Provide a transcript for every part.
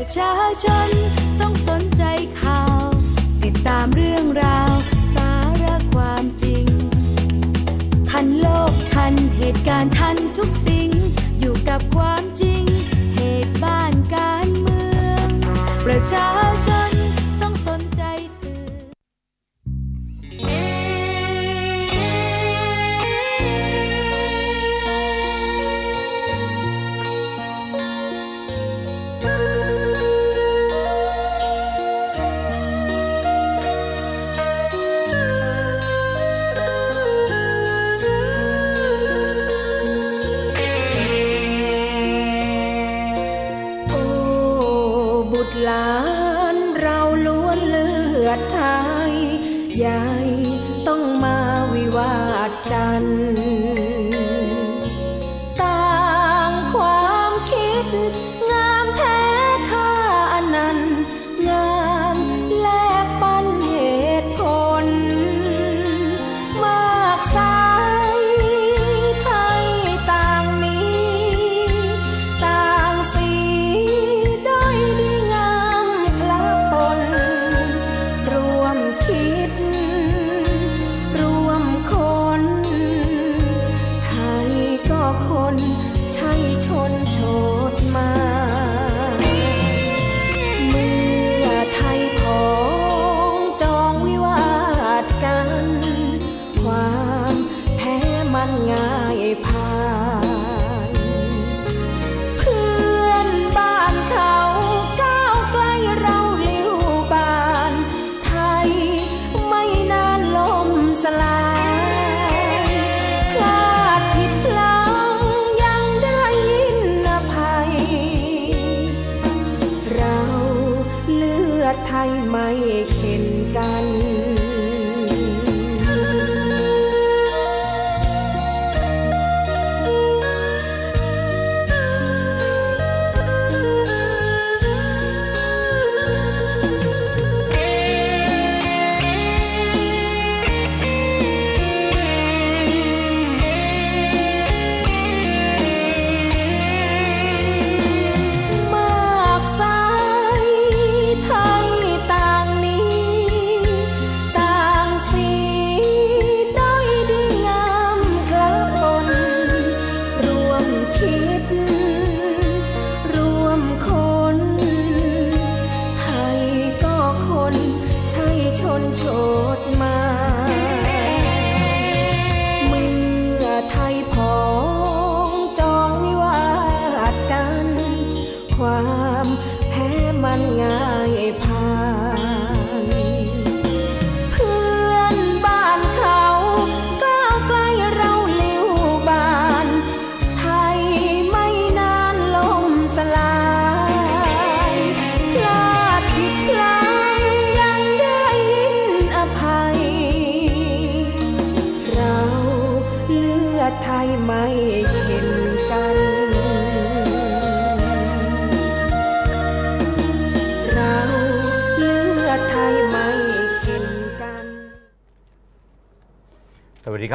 ประชาชนต้องสนใจข่าวติดตามเรื่องราวสาระความจริง ทันโลกทันเหตุการณ์ทันทุกสิ่งอยู่กับความจริง เหตุบ้านการเมืองประชาชน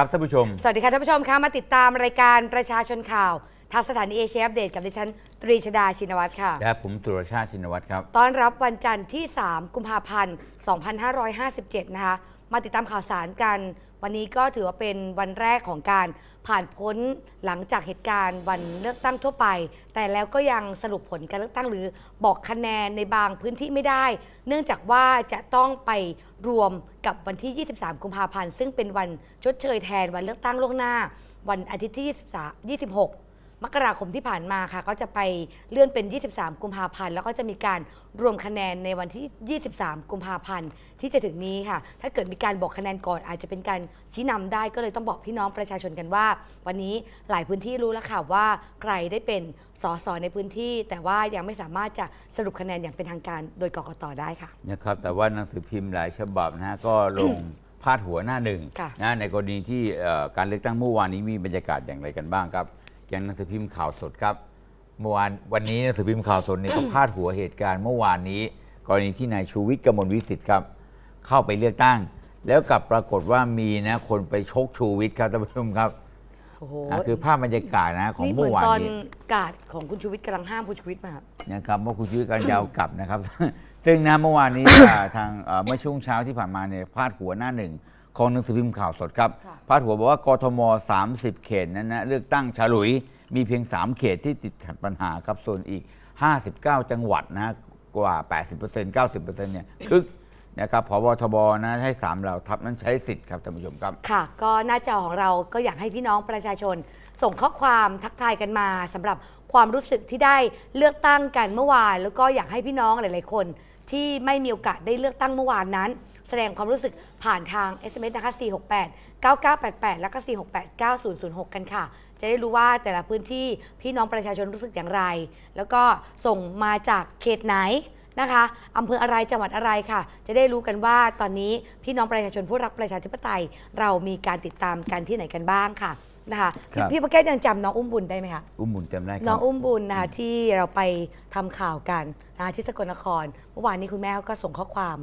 ครับท่านผู้ชมสวัสดีค่ะท่านผู้ชมคะมาติดตามรายการประชาชนข่าวทางสถานีเอเชียอัปเดตกับดิฉัน ตรีชดาชินวัตรค่ะและผมตุรชาติชินวัตรครับต้อนรับวันจันทร์ที่ 3 กุมภาพันธ์ 2557 นะคะมาติดตามข่าวสารกัน วันนี้ก็ถือว่าเป็นวันแรกของการผ่านพ้นหลังจากเหตุการณ์ วันเลือกตั้งทั่วไป แต่แล้วก็ยังสรุปผลการเลือกตั้งหรือบอกคะแนนในบางพื้นที่ไม่ได้ เนื่องจากว่าจะต้องไปรวมกับวันที่ 23 กุมภาพันธ์ซึ่งเป็นวันชดเชยแทนวันเลือกตั้งล่วงหน้า วันอาทิตย์ที่23 26มกราคมที่ผ่านมาค่ะก็จะไปเลื่อนเป็น 23 กุมภาพันธ์แล้วก็จะมีการรวมคะแนนในวันที่ 23 กุมภาพันธ์ ที่จะถึงนี้ค่ะ ถ้าเกิดมีการบอกคะแนนก่อนอาจจะเป็นการชี้นำได้ ก็เลยต้องบอกพี่น้องประชาชนกันว่า วันนี้หลายพื้นที่รู้แล้วค่ะว่าใครได้เป็นสสในพื้นที่ แต่ว่ายังไม่สามารถจะสรุปคะแนนอย่างเป็นทางการโดยกกตได้ค่ะนะครับแต่ว่าหนังสือพิมพ์หลายฉบับนะฮะก็ลงพาดหัวหน้าหนึ่งนะในกรณีที่การเลือกตั้งเมื่อวานนี้มีบรรยากาศอย่างไรกันบ้างครับยัางหนังสือพิมพ์ข่าวสดครับเมื่อวานวันนี้หนังสือพิมพ์ข่าวสดนี่ก็พาดหัวเหตุการณ์เมื่อวานนี้ กรณีที่นายชูวิทย์กมลวิสิทธิ์ครับ เข้าไปเลือกตั้ง แล้วกลับปรากฏว่ามีนะคนไปชกชูวิทย์ครับท่านผู้ชมครับโอ้โหคือภาพบรรยากาศนะของเมื่อวานนี้ตอนกาดของคุณชูวิทย์กำลังห้ามคุณชูวิทย์มาครับนะครับว่าคุณชูวิ์การยาวกลับนะครับ ซึ่งนะเมื่อวานนี้ทางเมื่อช่วงเช้าที่ผ่านมาเนี่ยพาดหัวหน้าหนึ่งของหนังสือพิมพ์ข่าวสดครับพาดหัวบอกว่า กทม 30 เขตนั้นนะเลือกตั้งฉลุย มีเพียง 3 เขตที่ติดขัดปัญหาครับ ส่วนอีก 59 จังหวัดนะกว่า 80% 90%เนี่ยคึกนะครับพบทบนะให้ 3เหล่าทัพนั้นใช้สิทธิ์ครับท่านผู้ชมครับ ค่ะ ก็หน้าจอของเราก็อยากให้พี่น้องประชาชน ส่งข้อความทักทายกันมาสำหรับความรู้สึกที่ได้เลือกตั้งกันเมื่อวาน แล้วก็อยากให้พี่น้องหลายๆ คน ที่ไม่มีโอกาสได้เลือกตั้งเมื่อวานนั้นแสดงความรู้สึกผ่านทาง SMS นะคะ 468 9988 แล้วก็ 468 9006 กันค่ะ จะได้รู้ว่าแต่ละพื้นที่พี่น้องประชาชนรู้สึกอย่างไร แล้วก็ส่งมาจากเขตไหนนะคะอำเภออะไร จังหวัดอะไรค่ะ จะได้รู้กันว่าตอนนี้พี่น้องประชาชนผู้รักประชาธิปไตย เรามีการติดตามกันที่ไหนกันบ้างค่ะนะคะคพี่ประแก้ยังจำน้องอุ้มบุญได้ไหมคะ อุ้มบุญจำได้น้องอุ้มบุญนะคะที่เราไปทำข่าวกันนะที่สกลนคร เมื่อวานนี้คุณแม่เขาก็ส่งข้อความ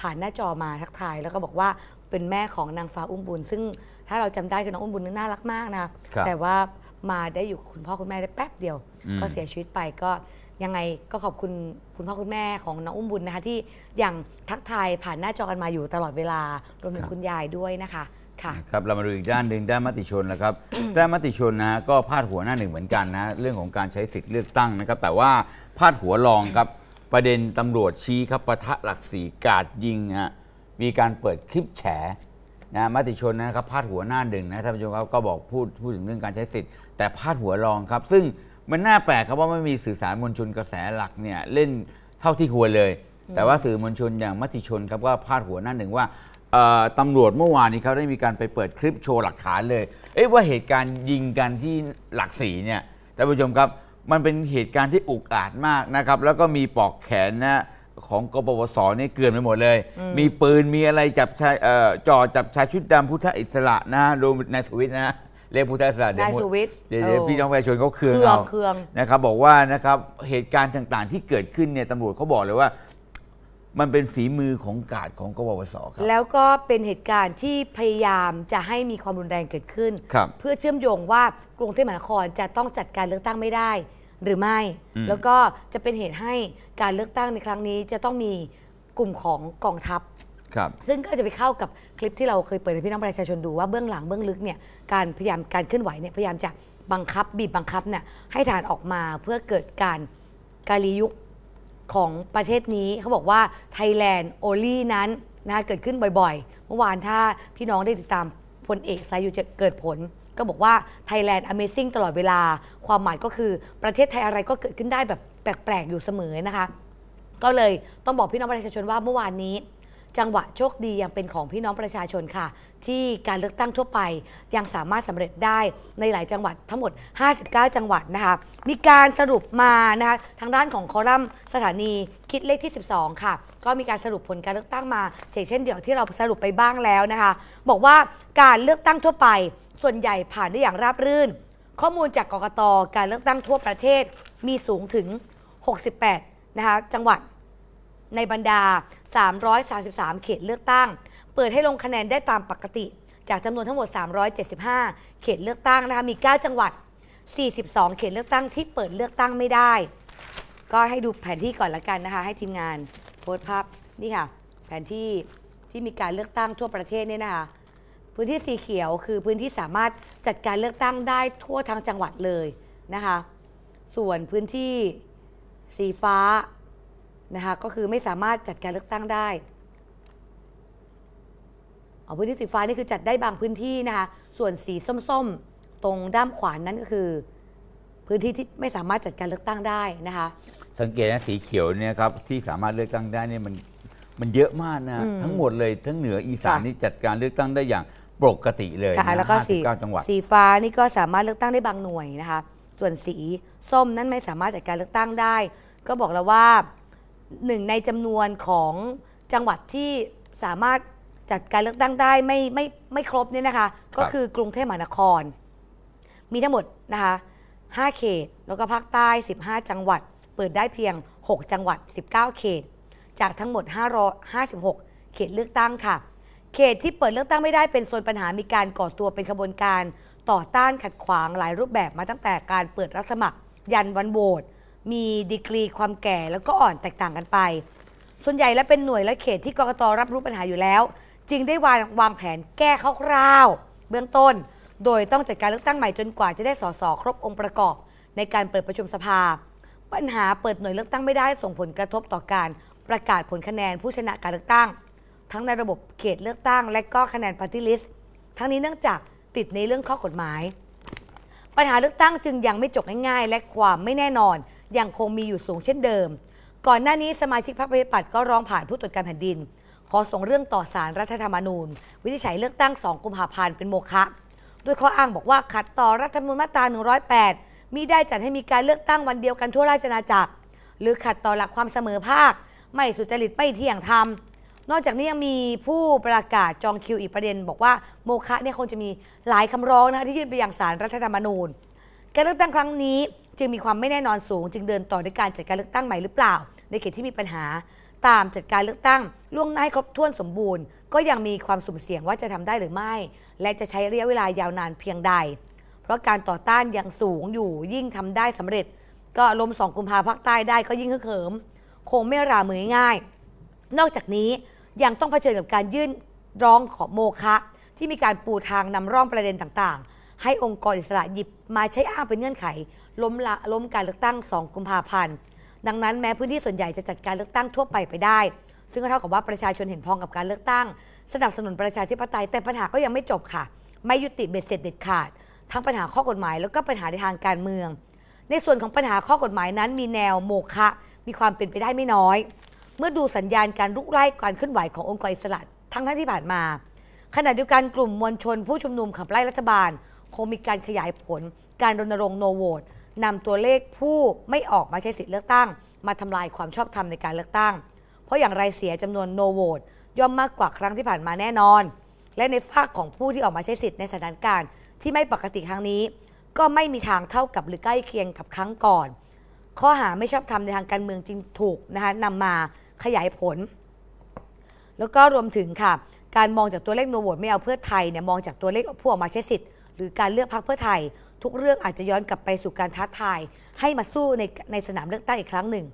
ผ่านหน้าจอมาทักทายแล้วก็บอกว่าเป็นแม่ของนางฟ้าอุ้มบุญซึ่งถ้าเราจำได้คือน้องอุ้มบุญนั้นน่ารักมากนะแต่ว่ามาได้อยู่คุณพ่อคุณแม่ได้แป๊บเดียว ก็เสียชีวิตไปก็ยังไงก็ขอบคุณคุณพ่อคุณแม่ของน้องอุ้มบุญนะคะที่ยังทักทายผ่านหน้าจอกันมาอยู่ตลอดเวลารวมถึงคุณยายด้วยนะคะค่ะ ครับเรามาดูอีกด้านหนึ่งด้านมติชนนะครับด้านมติชนนะะก็พาดหัวหน้าหนึ่งเหมือนกันนะเรื่องของการใช้สิทธิ์เลือกตั้งนะครับแต่ว่าพาดหัวรองครับประเด็นตำรวจชี้ครับประทะหลักสีกาดยิงฮะมีการเปิดคลิปแฉนะมติชนนะครับพาดหัวหน้าหนึ่งนะท่านผู้ชมครับก็บอกพูดพูดถึงเรื่องการใช้สิทธิ์แต่พาดหัวรองครับ ซึ่งมันน่าแปลกครับว่าไม่มีสื่อสารมวลชนกระแสหลักเนี่ยเล่นเท่าที่ควรเลย แต่ว่าสื่อมวลชนอย่างมติชนครับก็พาดหัวหน้าหนึ่งว่าตำรวจเมื่อวานนี้เขาได้มีการไปเปิดคลิปโชว์หลักฐานเลยเอ๊ะว่าเหตุการณ์ยิงกันที่หลักสีเนี่ยท่านผู้ชมครับมันเป็นเหตุการณ์ที่อุกอาจมากนะครับ แล้วก็มีปอกแขนนะของกบวสนี่เกือนไปหมดเลย มีปืนมีอะไรจับชายจ่อจับชายชุดดำพุทธอิสระนะรวมนายสุวิทย์นะเรียกพุทธอิสระเดี๋ยนสุวิทย์เดี๋ยวพี่น้องประชาชนเขาเคืองเอาเคืองนะครับ บอกว่านะครับเหตุการณ์ต่างๆที่เกิดขึ้นเนี่ยตำรวจเขาบอกเลยว่า มันเป็นฝีมือของกาดของกบวสครับแล้วก็เป็นเหตุการณ์ที่พยายามจะให้มีความรุนแรงเกิดขึ้นเพื่อเชื่อมโยงว่ากรุงเทพมหานครจะต้องจัดการเลือกตั้งไม่ได้หรือไม่ แล้วก็จะเป็นเหตุให้การเลือกตั้งในครั้งนี้จะต้องมีกลุ่มของกองทัพ ซึ่งก็จะไปเข้ากับคลิปที่เราเคยเปิดให้พี่น้องประชาชนดูว่าเบื้องหลังเบื้องลึกเนี่ย การพยายามการเคลื่อนไหวเนี่ยพยายามจะบังคับ บีบบังคับเนี่ยให้ฐานออกมาเพื่อเกิดการการียุคของประเทศนี้ เขาบอกว่าไทยแลนด์โอลี่นั้นนะเกิดขึ้นบ่อยๆ เมื่อวานถ้าพี่น้องได้ติดตามพลเอกสายอยู่จะเกิดผลก็บอกว่า Thailand Amazing ตลอดเวลาความหมายก็คือ ประเทศไทยอะไรก็เกิดขึ้นได้แบบแปลก ๆ อยู่เสมอนะคะ ก็เลยต้องบอกพี่น้องประชาชนว่าเมื่อวานนี้ จังหวะโชคดียังเป็นของพี่น้องประชาชนค่ะ ที่การเลือกตั้งทั่วไป ยังสามารถสำเร็จได้ในหลายจังหวัดทั้งหมด 59 จังหวัดนะคะมีการสรุปมานะคะทางด้านของคอลัมน์สถานีคิดเลขที่12ค่ะก็มีการสรุปผลการเลือกตั้งมาเช่น เดียวที่เราสรุปไปบ้างแล้วนะคะ บอกว่าการเลือกตั้งทั่วไปส่วนใหญ่ผ่านได้อย่างราบรื่น ข้อมูลจากกกตการเลือกตั้งทั่วประเทศ มีสูงถึง 68 นะคะจังหวัดในบรรดา 333 เขตเลือกตั้ง เปิดให้ลงคะแนนได้ตามปกติ จากจำนวนทั้งหมด 375 เขตเลือกตั้งนะคะมี 9 จังหวัด 42 เขตเลือกตั้งที่เปิดเลือกตั้งไม่ได้ ก็ให้ดูแผนที่ก่อนละกันนะคะให้ทีมงานโพสต์ภาพนี่ค่ะแผนที่ที่มีการเลือกตั้งทั่วประเทศเนี่ยนะคะพื้นที่สีเขียวคือพื้นที่สามารถจัดการเลือกตั้งได้ทั่วทั้งจังหวัดเลย นะคะ ส่วนพื้นที่สีฟ้านะคะก็คือไม่สามารถจัดการเลือกตั้งได้ เอาพื้นที่สีฟ้านี่คือจัดได้บางพื้นที่นะคะ ส่วนสีส้มๆตรงด้านขวานนั้นก็คือ พื้นที่ที่ไม่สามารถจัดการเลือกตั้งได้นะคะสังเกตนะสีเขียวเนี่ยครับที่สามารถเลือกตั้งได้เนี่ยมันมันเยอะมากนะทั้งหมดเลยทั้งเหนืออีสานนี่จัดการเลือกตั้งได้อย่างปกติเลยะะแล้วก็สีจังหวัดสีฟ้านี่ก็สามารถเลือกตั้งได้บางหน่วยนะคะ ส่วนสี ส้มนั้นไม่สามารถจัดการเลือกตั้งได้ ก็บอกแล้วว่าหนึ่งในจำนวนของจังหวัดที่สามารถจัดการเลือกตั้งได้ไม่ไม่ไม่ครบเนี่ยนะคะ ก็คือกรุงเทพมหานคร มีทั้งหมดนะคะ5เขตแล้วก็ภาคใต้15จังหวัด เปิดได้เพียง 6 จังหวัด 19 เขต จากทั้งหมด556เขตเลือกตั้งค่ะเขตที่เปิดเลือกตั้งไม่ได้เป็นโซนปัญหามีการก่อตัวเป็นขบวนการ ต่อต้านขัดขวางหลายรูปแบบมาตั้งแต่การเปิดรับสมัคร ยันวันโหวตมีดีกรี ความแก่แล้วก็อ่อนแตกต่างกันไป ส่วนใหญ่และเป็นหน่วยและเขตที่กรกตรับรู้ปัญหาอยู่แล้ว จึงได้วางวางแผนแก้คร่าวๆเบื้องต้น โดยต้องจัดการเลือกตั้งใหม่จนกว่าจะได้สสครบองค์ประกอบในการเปิดประชุมสภาปัญหาเปิดหน่วยเลือกตั้งไม่ได้ส่งผลกระทบต่อการประกาศผลคะแนนผู้ชนะการเลือกตั้งทั้งในระบบเขตเลือกตั้งและก็คะแนนปาร์ติลิสทั้งนี้เนื่องจากติดในเรื่องข้อกฎหมาย ปัญหาเลือกตั้งจึงยังไม่จบง่ายๆ และความไม่แน่นอน ยังคงมีอยู่สูงเช่นเดิม ก่อนหน้านี้สมาชิกพรรคประชาธิปัตย์ก็ร้องผ่านผู้ตรวจการแผ่นดิน ขอส่งเรื่องต่อสารรัฐธรรมนูญ วินิจฉัยเลือกตั้งสองกุมภาพันธ์เป็นโมฆะด้วยข้ออ้างบอกว่าขัดต่อรัฐธรรมนูญมาตรา108มิได้จัดให้มีการเลือกตั้งวันเดียวกันทั่วราชอาณาจักร หรือขัดต่อหลักความเสมอภาค ไม่สุจริตไม่เที่ยงธรรมนอกจากนี้ยังมีผู้ประกาศจองคิวอีกประเด็น บอกว่าโมคะเนี่ยคงจะมีหลายคำร้องนะคะที่ยื่นไปยังศาลรัฐธรรมนูญการเลือกตั้งครั้งนี้จึงมีความไม่แน่นอนสูง จึงเดินต่อด้วยการจัดการเลือกตั้งใหม่หรือเปล่า ในเขตที่มีปัญหา ตามจัดการเลือกตั้งล่วงหน้าให้ครบถ้วนสมบูรณ์ ก็ยังมีความสุ่มเสี่ยงว่าจะทำได้หรือไม่ และจะใช้ระยะเวลายาวนานเพียงใด เพราะการต่อต้านยังสูงอยู่ยิ่งทำได้สำเร็จ ก็ลมสองกุมภาพักใต้ได้ก็ยิ่งขึ้นเขิมคงไม่รามือง่ายนอกจากนี้ยังต้องเผชิญกับการยื่นร้องขอโมคะที่มีการปูทางนำร่องประเด็นต่างๆ ให้องค์กรอิสระหยิบมาใช้อ้างเป็นเงื่อนไข ล้มละล้มการเลือกตั้ง 2 กุมภาพันธ์ดังนั้นแม้พื้นที่ส่วนใหญ่จะจัดการเลือกตั้งทั่วไปไปได้ ซึ่งก็เท่ากับว่าประชาชนเห็นพ้องกับการเลือกตั้ง สนับสนุนประชาธิปไตยแต่ปัญหาก็ยังไม่จบค่ะ ไม่ยุติเบ็ดเสร็จเด็ดขาดทั้งปัญหาข้อกฎหมายแล้วก็ปัญหาในทางการเมือง ในส่วนของปัญหาข้อกฎหมายนั้น มีแนวโมคะมีความเป็นไปได้ไม่น้อยเมื่อดูสัญญาณการลุกไล่การเคลื่อนไหวขององค์กรอิสระทั้งทั้งที่ผ่านมาขณะเดียวกันกลุ่มมวลชนผู้ชุมนุมขับไล่รัฐบาล คงมีการขยายผลการรณรงค์โนโหวตนำตัวเลขผู้ไม่ออกมาใช้สิทธิเลือกตั้ง มาทำลายความชอบธรรมในการเลือกตั้ง เพราะอย่างไรเสียจำนวนโนโหวตย่อมมากกว่าครั้งที่ผ่านมาแน่นอน และในฝากของผู้ที่ออกมาใช้สิทธิในสถานการณ์ที่ไม่ปกติครั้งนี้ ก็ไม่มีทางเท่ากับหรือใกล้เคียงกับครั้งก่อน ข้อหาไม่ชอบธรรมในทางการเมืองจริงถูกนะคะนำมาขยายผล แล้วก็รวมถึงค่ะ การมองจากตัวเลขโนโหวตไม่เอาเพื่อไทยเนี่ยมองจากตัวเลขผู้ออกมาใช้สิทธิ์หรือการเลือกพักเพื่อไทย ทุกเรื่องอาจจะย้อนกลับไปสู่การท้าทาย ให้มาสู้ในในสนามเลือกตั้งอีกครั้งหนึ่ง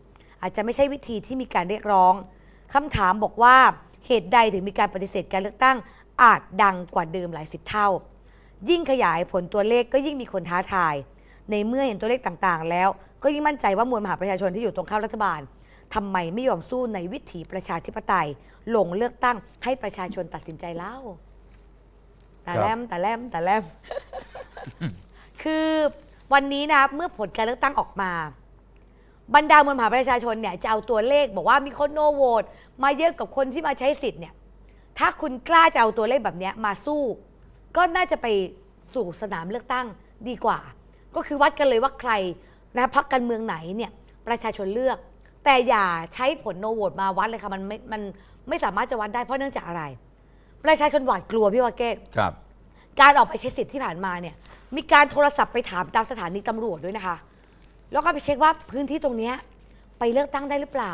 อาจจะไม่ใช่วิธีที่มีการเรียกร้อง คำถามบอกว่าเหตุใดถึงมีการปฏิเสธการเลือกตั้งอาจดังกว่าเดิมหลายสิบเท่า ยิ่งขยายผลตัวเลขก็ยิ่งมีคนท้าทายในเมื่อเห็นตัวเลขต่างๆ แล้วก็ยิ่งมั่นใจว่ามวลมหาประชาชนที่อยู่ตรงข้ามรัฐบาลทำไมไม่ยอมสู้ในวิถีประชาธิปไตย ลงเลือกตั้งให้ประชาชนตัดสินใจเล่า แต่แลมแต่แลมแต่แลมคือวันนี้นะเมื่อผลการเลือกตั้งออกมา บรรดามวลมหาประชาชนเนี่ยจะเอาตัวเลขบอกว่ามีคนโนโหวตมาเยอะกับคนที่มาใช้สิทธิ์เนี่ย ถ้าคุณกล้าจะเอาตัวเลขแบบนี้มาสู้ ก็น่าจะไปสู่สนามเลือกตั้งดีกว่า ก็คือวัดกันเลยว่าใครนะพักการเมืองไหนเนี่ย ประชาชนเลือกแต่อย่าใช้ผลโนโหวตมาวัดเลยค่ะมันไม่ มันไม่สามารถจะวัดได้เพราะเนื่องจากอะไรประชาชนหวาดกลัวพี่วาเก้ครับ การออกไปใช้สิทธิ์ที่ผ่านมาเนี่ยมีการโทรศัพท์ไปถามตามสถานีตำรวจด้วยนะคะ แล้วก็ไปเช็คว่าพื้นที่ตรงเนี้ยไปเลือกตั้งได้หรือเปล่า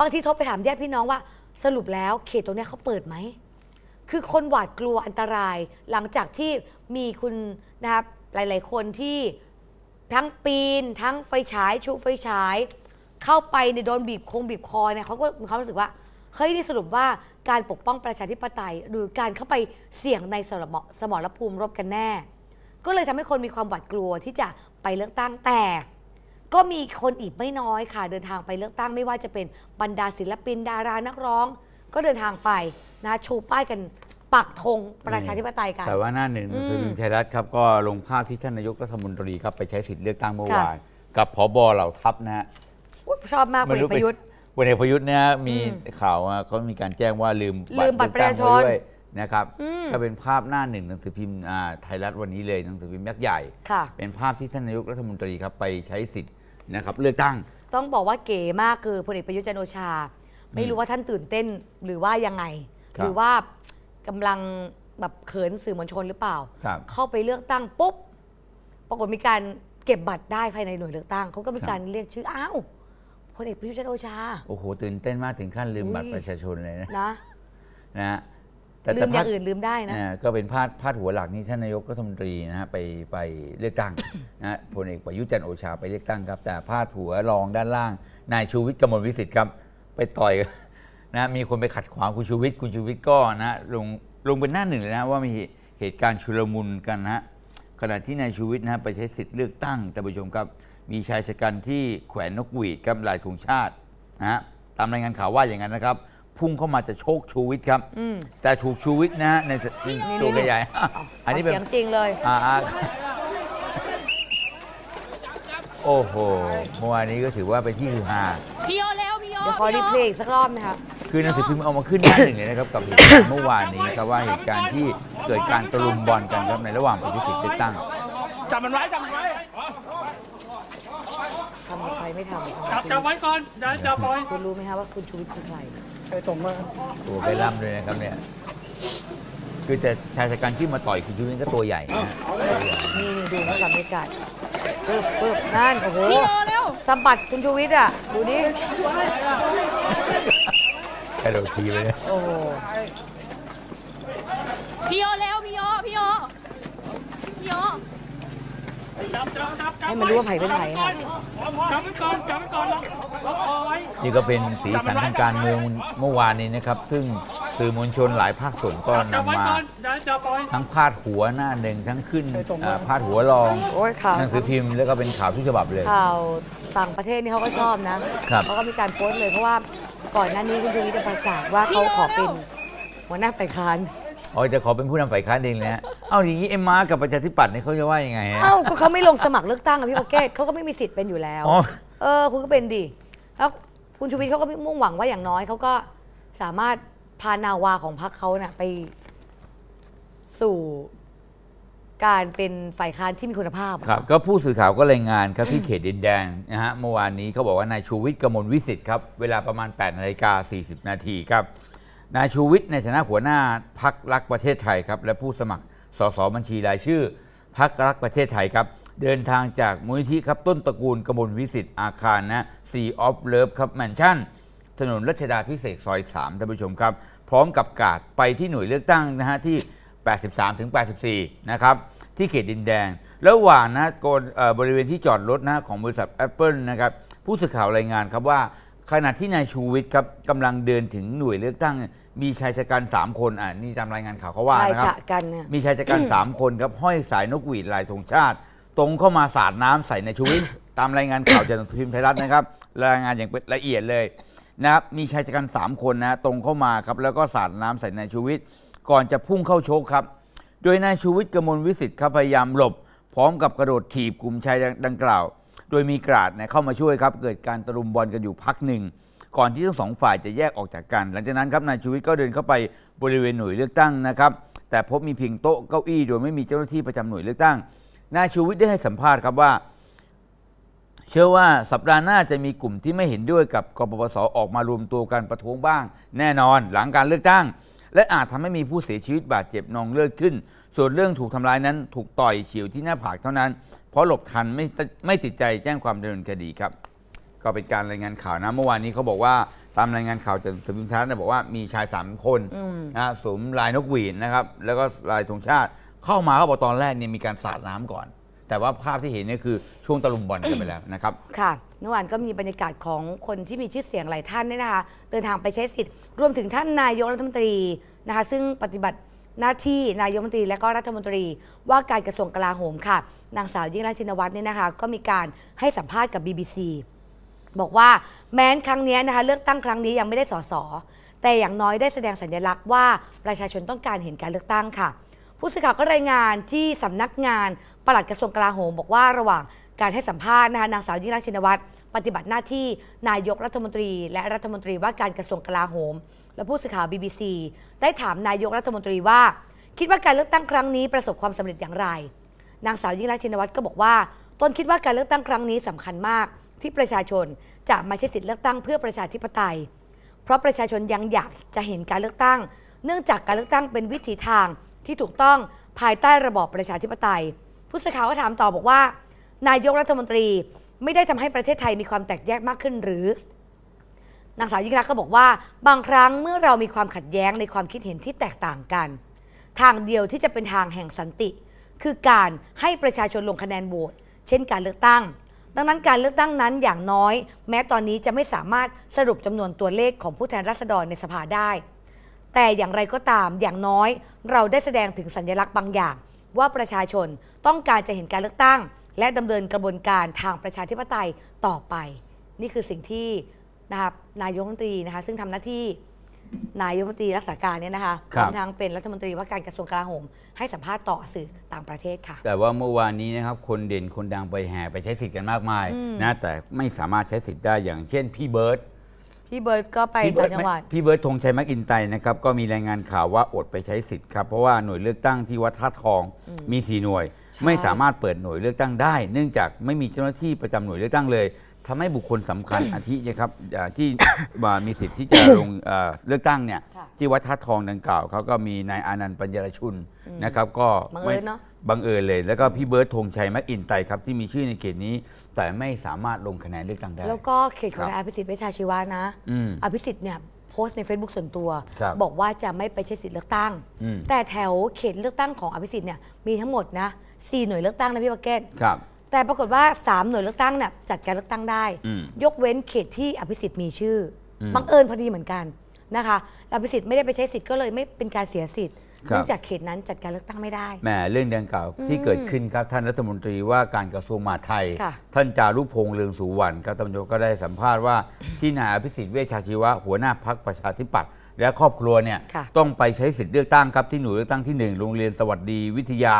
บางทีโทรไปถามแยกพี่น้องว่า สรุปแล้วเขตตรงเนี้ยเขาเปิดไหมคือคนหวาดกลัวอันตราย หลังจากที่มีคุณนะครับหลาย ๆ คนที่ทั้งปีนทั้งไฟฉายชูไฟฉายเข้าไปในโดนบีบคงบีบคอเนี่ยเขาก็มีความรู้สึกว่าเฮ้ยนี่สรุปว่าการปกป้องประชาธิปไตย หรือการเข้าไปเสี่ยงในสมสมรภูมิรบกันแน่ ก็เลยทำให้คนมีความหวาดกลัวที่จะไปเลือกตั้งแต่ ก็มีคนอีกไม่น้อยค่ะ เดินทางไปเลือกตั้งไม่ว่าจะเป็นบรรดาศิลปินดารานักร้อง ก็เดินทางไปนะชูป้ายกันปักธงประชาธิปไตยกันแต่ว่าหน้าหนึ่งสื่อไทยรัฐครับ ก็ลงภาพที่ท่านนายกรัฐมนตรีครับไปใช้สิทธิ์เลือกตั้งเมื่อวานกับผบเหล่าทัพนะฮะชอบมากพลเอกประยุทธ์พลเอกประยุทธ์เนี่ยมีข่าวเขามีการแจ้งว่าลืมบัตรประชาชนนะครับ ก็เป็นภาพหน้าหนึ่งหนังสือพิมพ์ไทยรัฐวันนี้เลยหนังสือพิมพ์ยักษ์ใหญ่ เป็นภาพที่ท่านนายกรัฐมนตรีครับไปใช้สิทธิ์นะครับ เลือกตั้ง ต้องบอกว่าเก๋มากคือพลเอกประยุทธ์จันโอชา ไม่รู้ว่าท่านตื่นเต้นหรือว่ายังไง หรือว่ากำลังแบบเขินสื่อมวลชนหรือเปล่า เข้าไปเลือกตั้งปุ๊บปรากฏมีการเก็บบัตรได้ภายในหน่วยเลือกตั้งเขาก็มีการเรียกชื่ออ้าวพลเอกประยุทธ์จันโอชาโอ้โหตื่นเต้นมากถึงขั้นลืมบัตรประชาชนเลยนะนะนะลืมอย่างอื่นลืมได้นะก็เป็นพาดพาดหัวหลักนี่ท่านนายกรัฐมนตรีนะฮะไปไปเลือกตั้งนะพลเอกประยุทธ์จันโอชาไปเลือกตั้งครับแต่พาดหัวรองด้านล่างนายชูวิทย์กมลวิสิทธิ์ครับไปต่อยนะมีคนไปขัดขวางคุณชูวิทย์คุณชูวิทย์ก็นะลงลงเป็นหน้าหนึ่งเลยนะ ว่ามีเหตุการณ์ชุลมุนกันนะขณะที่นายชูวิทย์นะไปใช้สิทธิ์เลือกตั้งแต่ผู้ชมครับมีชายชะกันที่แขวนนกหวีดกับลายธงชาตินะตามรายงานข่าวว่าอย่างนั้นนะครับ พุ่งเข้ามาจะโชคชูวิทย์ครับแต่ถูกชูวิทย์นะฮะในตัวใหญ่ๆอันนี้เป็นเสียงจริงเลย โอ้โหเมื่อวานนี้ก็ถือว่าเป็นที่ฮือฮาพี่โอเล้วพี่โอเดี๋ยวขอรีเพลย์อีกสักรอบนะคะคือนักสือพิมพ์เอามาขึ้นหน้าหนึ่งเลยนะครับกับเหตุการณ์เมื่อวานนี้นะครับว่าเหตุการณ์ที่เกิดการตะลุมบอลกันครับในระหว่างปฏิทินเลืตั้งจำมันไว้จำมันไว้ไม่ทำจับจับไว้ก่อนอย่าจับปล่อยคุณรู้ไหมคะว่าคุณชูวิทย์คือใครใช่ตรงมากตัวไปร่ำเลยนะครับเนี่ยคือแต่ชายชะกันที่มาต่อยคุณชูวิทย์ก็ตัวใหญ่นี่นี่ดูนะบรรยากาศปึ๊บปึ๊บนั่นโอ้โหสะบัดคุณชูวิทย์อ่ะ ดูดิไอ้โดตทีเลยโอ้โหพี่โอเร็วพี่โอพี่โอพี่โอให้มันรู้ว่าไผ่เป็นไผ่ะจับนก่อนจับก่อนล็อกคอไว้นี่ก็เป็นสีสันทางการเมืองเมื่อวานนี้นะครับ ซึ่งสื่อมวลชนหลายภาคส่วนก็นำมาทั้งพาดหัวหน้าหนึ่งทั้งขึ้นพาดหัวรองหนังสือพิมพ์แล้วก็เป็นข่าวทุกฉบับเลย ข่าวต่างประเทศนี่เขาก็ชอบนะ เขาก็มีการโพสต์เลยเพราะว่าก่อนหน้านี้คุณชูวิทย์ประกาศว่าเขาขอเป็นหัวหน้าฝ่ายค้านอ๋อจะขอเป็นผู้นำฝ่ายค้านเองล้ะเอาอย่างนี้เอ็มมากับประชาธิปัตย์เนี่ยเขาจะว่ายังไงฮะอ้าวก็เขาไม่ลงสมัครเลือกตั้งอะพี่โอเกตเขาก็ไม่มีสิทธิ์เป็นอยู่แล้ว เออ คุณก็เป็นดิแล้วคุณชูวิทย์เขาก็มุ่งหวังว่าอย่างน้อยเขาก็สามารถพานาวาของพรรคเขาเนี่ยไปสู่ การเป็นฝ่ายค้านที่มีคุณภาพครับ ก็ผู้สื่อข่าวก็รายงานครับที่เขตดินแดงนะฮะเมื่อวานนี้เขาบอกว่านายชูวิทย์กมลวิสิทธิ์ครับเวลาประมาณ8นาฬิกา40นาทีครับนายชูวิทย์ในฐานะหัวหน้า พักรักประเทศไทยครับและผู้สมัครสสบัญชีรายชื่อ พักรักประเทศไทยครับ เดินทางจากมูลนิธิครับต้นตระกูลกมลวิสิตอาคารนะซีออฟเลิฟครับแมนชั่น ถนนรัชดาพิเศษซอย3ท่านผู้ชมครับ พร้อมกับกาดไปที่หน่วยเลือกตั้งนะฮะที่ 83ถึง84 นะครับที่เขตดินแดง ระหว่างนะบริเวณที่จอดรถนะของบริษัท Apple นะครับผู้สื่อข่าวรายงานครับว่าขณะที่นายชูวิทย์ครับกำลังเดินถึงหน่วยเลือกตั้ง มีชายชะกันสามคนอ่านี่ตามรายงานข่าวเขาว่านะครัชะบกันมีชายชะกันสามคนครับห้อยสายนกหวีดลายธงชาติ ตรงเข้ามาสาดน้ำใส่นายชูวิทย์ตามรายงานข่าวจากสพิมพ์ไทยรัฐนะครับ รายงานอย่างละเอียดเลยนะครับมีชายชะกันสามคนนะตรงเข้ามาครับแล้วก็สาดน้ำใส่นายชูวิทย์ก่อนจะพุ่งเข้าโชกครับ โดยนายชูวิทย์กมลวิสิทธิ์ครับพยายามหลบ พร้อมกับกระโดดถีบกลุ่มชายดังกล่าวโดยมีกราดเเข้ามาช่วยครับ เกิดการตะลุมบอลกันอยู่พักหนึ่ง ก่อนที่ทั้งสองฝ่ายจะแยกออกจากกัน หลังจากนั้นครับนายชูวิทย์ก็เดินเข้าไปบริเวณหน่วยเลือกตั้งนะครับ แต่พบมีเพียงโต๊ะเก้าอี้โดยไม่มีเจ้าหน้าที่ประจำหน่วยเลือกตั้งนายชูวิทย์ได้ให้สัมภาษณ์ครับว่า เชื่อว่าสัปดาห์หน้าจะมีกลุ่มที่ไม่เห็นด้วยกับกบปสออกมารวมตัวกันประท้วงบ้างแน่นอนหลังการเลือกตั้ง และอาจทำให้มีผู้เสียชีวิตบาดเจ็บนองเลือดขึ้น ส่วนเรื่องถูกทำร้ายนั้นถูกต่อยเฉียวที่หน้าผากเท่านั้นราะหลบทันไม่ไม่ติดใจแจ้งความดำเนินคดีครับ ก็เป็นการรายงานข่าวนะเมื่อวานนี้เขาบอกว่า ตามรายงานข่าวจากสื่อมวลชนนะบอกว่ามีชายสามคนนะสมลายนกหวีดนะครับ แล้วก็ลายธงชาติเข้ามาเขาบอกตอนแรกเนี่ยมีการสาดน้ำก่อน แต่ว่าภาพที่เห็นนี่คือช่วงตะลุมบอลกันไปแล้วนะครับ ค่ะเมื่อวานก็มีบรรยากาศของคนที่มีชื่อเสียงหลายท่านเนี่ยนะคะเดินทางไปใช้สิทธิ์รวมถึงท่านนายกรัฐมนตรีนะคะซึ่งปฏิบัติหน้าที่นายกรัฐมนตรีและก็รัฐมนตรีว่าการกระทรวงกลาโหมค่ะนางสาวยิ่งรักชินวัตรเนี่ยนะคะก็มีการให้สัมภาษณ์กับ BBC บอกว่าแม้นครั้งนี้นะคะเลือกตั้งครั้งนี้ยังไม่ได้สส แต่อย่างน้อยได้แสดงสัญลักษณ์ว่าประชาชนต้องการเห็นการเลือกตั้งค่ะ ผู้สื่อข่าวก็รายงานที่สำนักงานปลัดกระทรวงกลาโหม บอกว่าระหว่างการให้สัมภาษณ์นะคะนางสาวยิ่งรักชินวัตรปฏิบัติหน้าที่นายกรัฐมนตรี และรัฐมนตรีว่าการกระทรวงกลาโหม และผู้สื่อข่าว BBC ได้ถามนายกรัฐมนตรีว่าคิดว่าการเลือกตั้งครั้งนี้ประสบความสำเร็จอย่างไรนางสาวยิ่งรักชินวัตรก็บอกว่าตนคิดว่าการเลือกตั้งครั้งนี้สำคัญมากที่ประชาชนจะมาใช้สิทธิเลือกตั้ง เพื่อประชาธิปไตย เพราะประชาชนยังอยากจะเห็นการเลือกตั้ง เนื่องจากการเลือกตั้งเป็นวิถีทางที่ถูกต้องภายใต้ระบอบประชาธิปไตยผู้สื่อข่าวก็ถามต่อบอกว่านายกรัฐมนตรีไม่ได้ทำให้ประเทศไทยมีความแตกแยกมากขึ้นหรือนางสาวยิ่งรักก็บอกว่า บางครั้งเมื่อเรามีความขัดแย้งในความคิดเห็นที่แตกต่างกัน ทางเดียวที่จะเป็นทางแห่งสันติคือการให้ประชาชนลงคะแนนโหวตเช่น การเลือกตั้ง ดังนั้นการเลือกตั้งนั้นอย่างน้อย แม้ตอนนี้จะไม่สามารถสรุปจำนวนตัวเลขของผู้แทนราษฎรในสภาได้ แต่อย่างไรก็ตามอย่างน้อยเราได้แสดงถึงสัญลักษณ์บางอย่าง ว่าประชาชนต้องการจะเห็นการเลือกตั้ง และดำเนินกระบวนการทางประชาธิปไตยต่อไป นี่คือสิ่งที่นะครับนายกรัฐมนตรีนะคะซึ่งทำหน้าที่นายรัฐมนตรีรักษาการเนี่ยนะคะครับทั้งเป็นรัฐมนตรีว่าการกระทรวงกลาโหม ให้สัมภาษณ์ต่อสื่อต่างประเทศค่ะ แต่ว่าเมื่อวานนี้นะครับ คนเด่นคนดังไปแห่ไปใช้สิทธิ์กันมากมาย นะ แต่ไม่สามารถใช้สิทธิ์ได้ อย่าง เช่นพี่เบิร์ตพี่เบิร์ดก็ไปต่างจังหวัดพี่เบิร์ตธงชัยมักอินไตนะครับ ก็มีรายงานข่าวว่าอดไปใช้สิทธิ์ครับ เพราะว่าหน่วยเลือกตั้งที่วัดท่าทอง มีสี่หน่วย ไม่สามารถเปิดหน่วยเลือกตั้งได้ เนื่องจากไม่มีเจ้าหน้าที่ประจำหน่วยเลือกตั้งเลยทำให้บุคคลสำคัญอาทินะครับที่มามีสิทธิ์ที่จะลงเลือกตั้งเนี่ยที่วัดท่าทองดังกล่าวเขาก็มีนายอานันต์ปัญญารชุนนะครับก็บังเอิญไม่เนาะบังเอิญเลย แล้วก็พี่เบิร์ดธงชัยมักอินไตครับที่มีชื่อในเขตนี้แต่ไม่สามารถลงคะแนนเลือกตั้งได้ แล้วก็เขตของนายอภิสิทธิ์เวชชาชีวะนะอภิสิทธิ์เนี่ยโพสต์ใน Facebook ส่วนตัวบบอกว่าจะไม่ไปใช้สิทธิ์เลือกตั้ง แต่แถวเขตเลือกตั้งของอภิสิทธิ์เนี่ยมีทั้งหมดนะสี่หน่วยเลือกตั้งนะพี่ประเกศัแต่ปรากฏว่าสามหน่วยเลือกตั้งเนี่ยจัดการเลือกตั้งได้ ยกเว้นเขตที่อภิสิทธิ์มีชื่อบังเอิญพอดีเหมือนกันนะคะอภิสิทธิ์ไม่ได้ไปใช้สิทธิ์ก็เลยไม่เป็นการเสียสิทธิ์เนื่องจากเขตนั้นจัดการเลือกตั้งไม่ได้แหมเรื่องดังกล่าวที่เกิดขึ้นครับท่านรัฐมนตรีว่าการกระทรวงมหาดไทย ท่านจารุพงษ์เลืองสุวรรณครับตำรวจก็ได้สัมภาษณ์ว่าที่นายอภิสิทธิ์เวชชาชีวะหัวหน้าพักประชาธิปัตย์และครอบครัวเนี่ยต้องไปใช้สิทธิ์เลือกตั้งครับที่หน่วยเลือกตั้งที่หนึ่งโรงเรียนสวัสดีวิทยา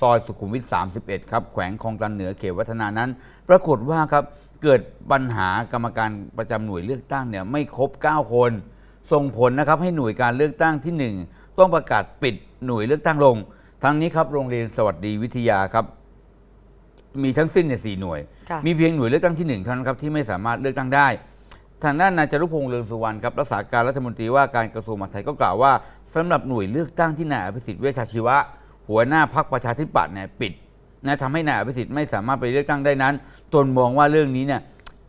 ซอยสุขุมวิท31ครับ แขวงคลองตันเหนือเขตวัฒนานั้น ปรากฏว่าครับ เกิดปัญหากรรมการประจำหน่วยเลือกตั้งเนี่ยไม่ครบ9คน ส่งผลนะครับ ให้หน่วยการเลือกตั้งที่1ต้องประกาศปิดหน่วยเลือกตั้งลง ทั้งนี้ครับโรงเรียนสวัสดีวิทยาครับ มีทั้งสิ้นเนี่ยสี่หน่วย มีเพียงหน่วยเลือกตั้งที่1เท่านั้นครับที่ไม่สามารถเลือกตั้งได้ ทางด้านนายจรุพงษ์เลืองสุวรรณครับรักษาการรัฐมนตรีว่าการกระทรวงมหาดไทยก็กล่าวว่า สำหรับหน่วยเลือกตั้งที่นายอภิสิทธิ์เวชชาชีวะหัวหน้าพรรคประชาธิปัตย์เนี่ยปิดนะทำให้นายอภิสิทธิ์ ไม่สามารถไปเลือกตั้งได้นั้น ตนมองว่าเรื่องนี้เนี่ย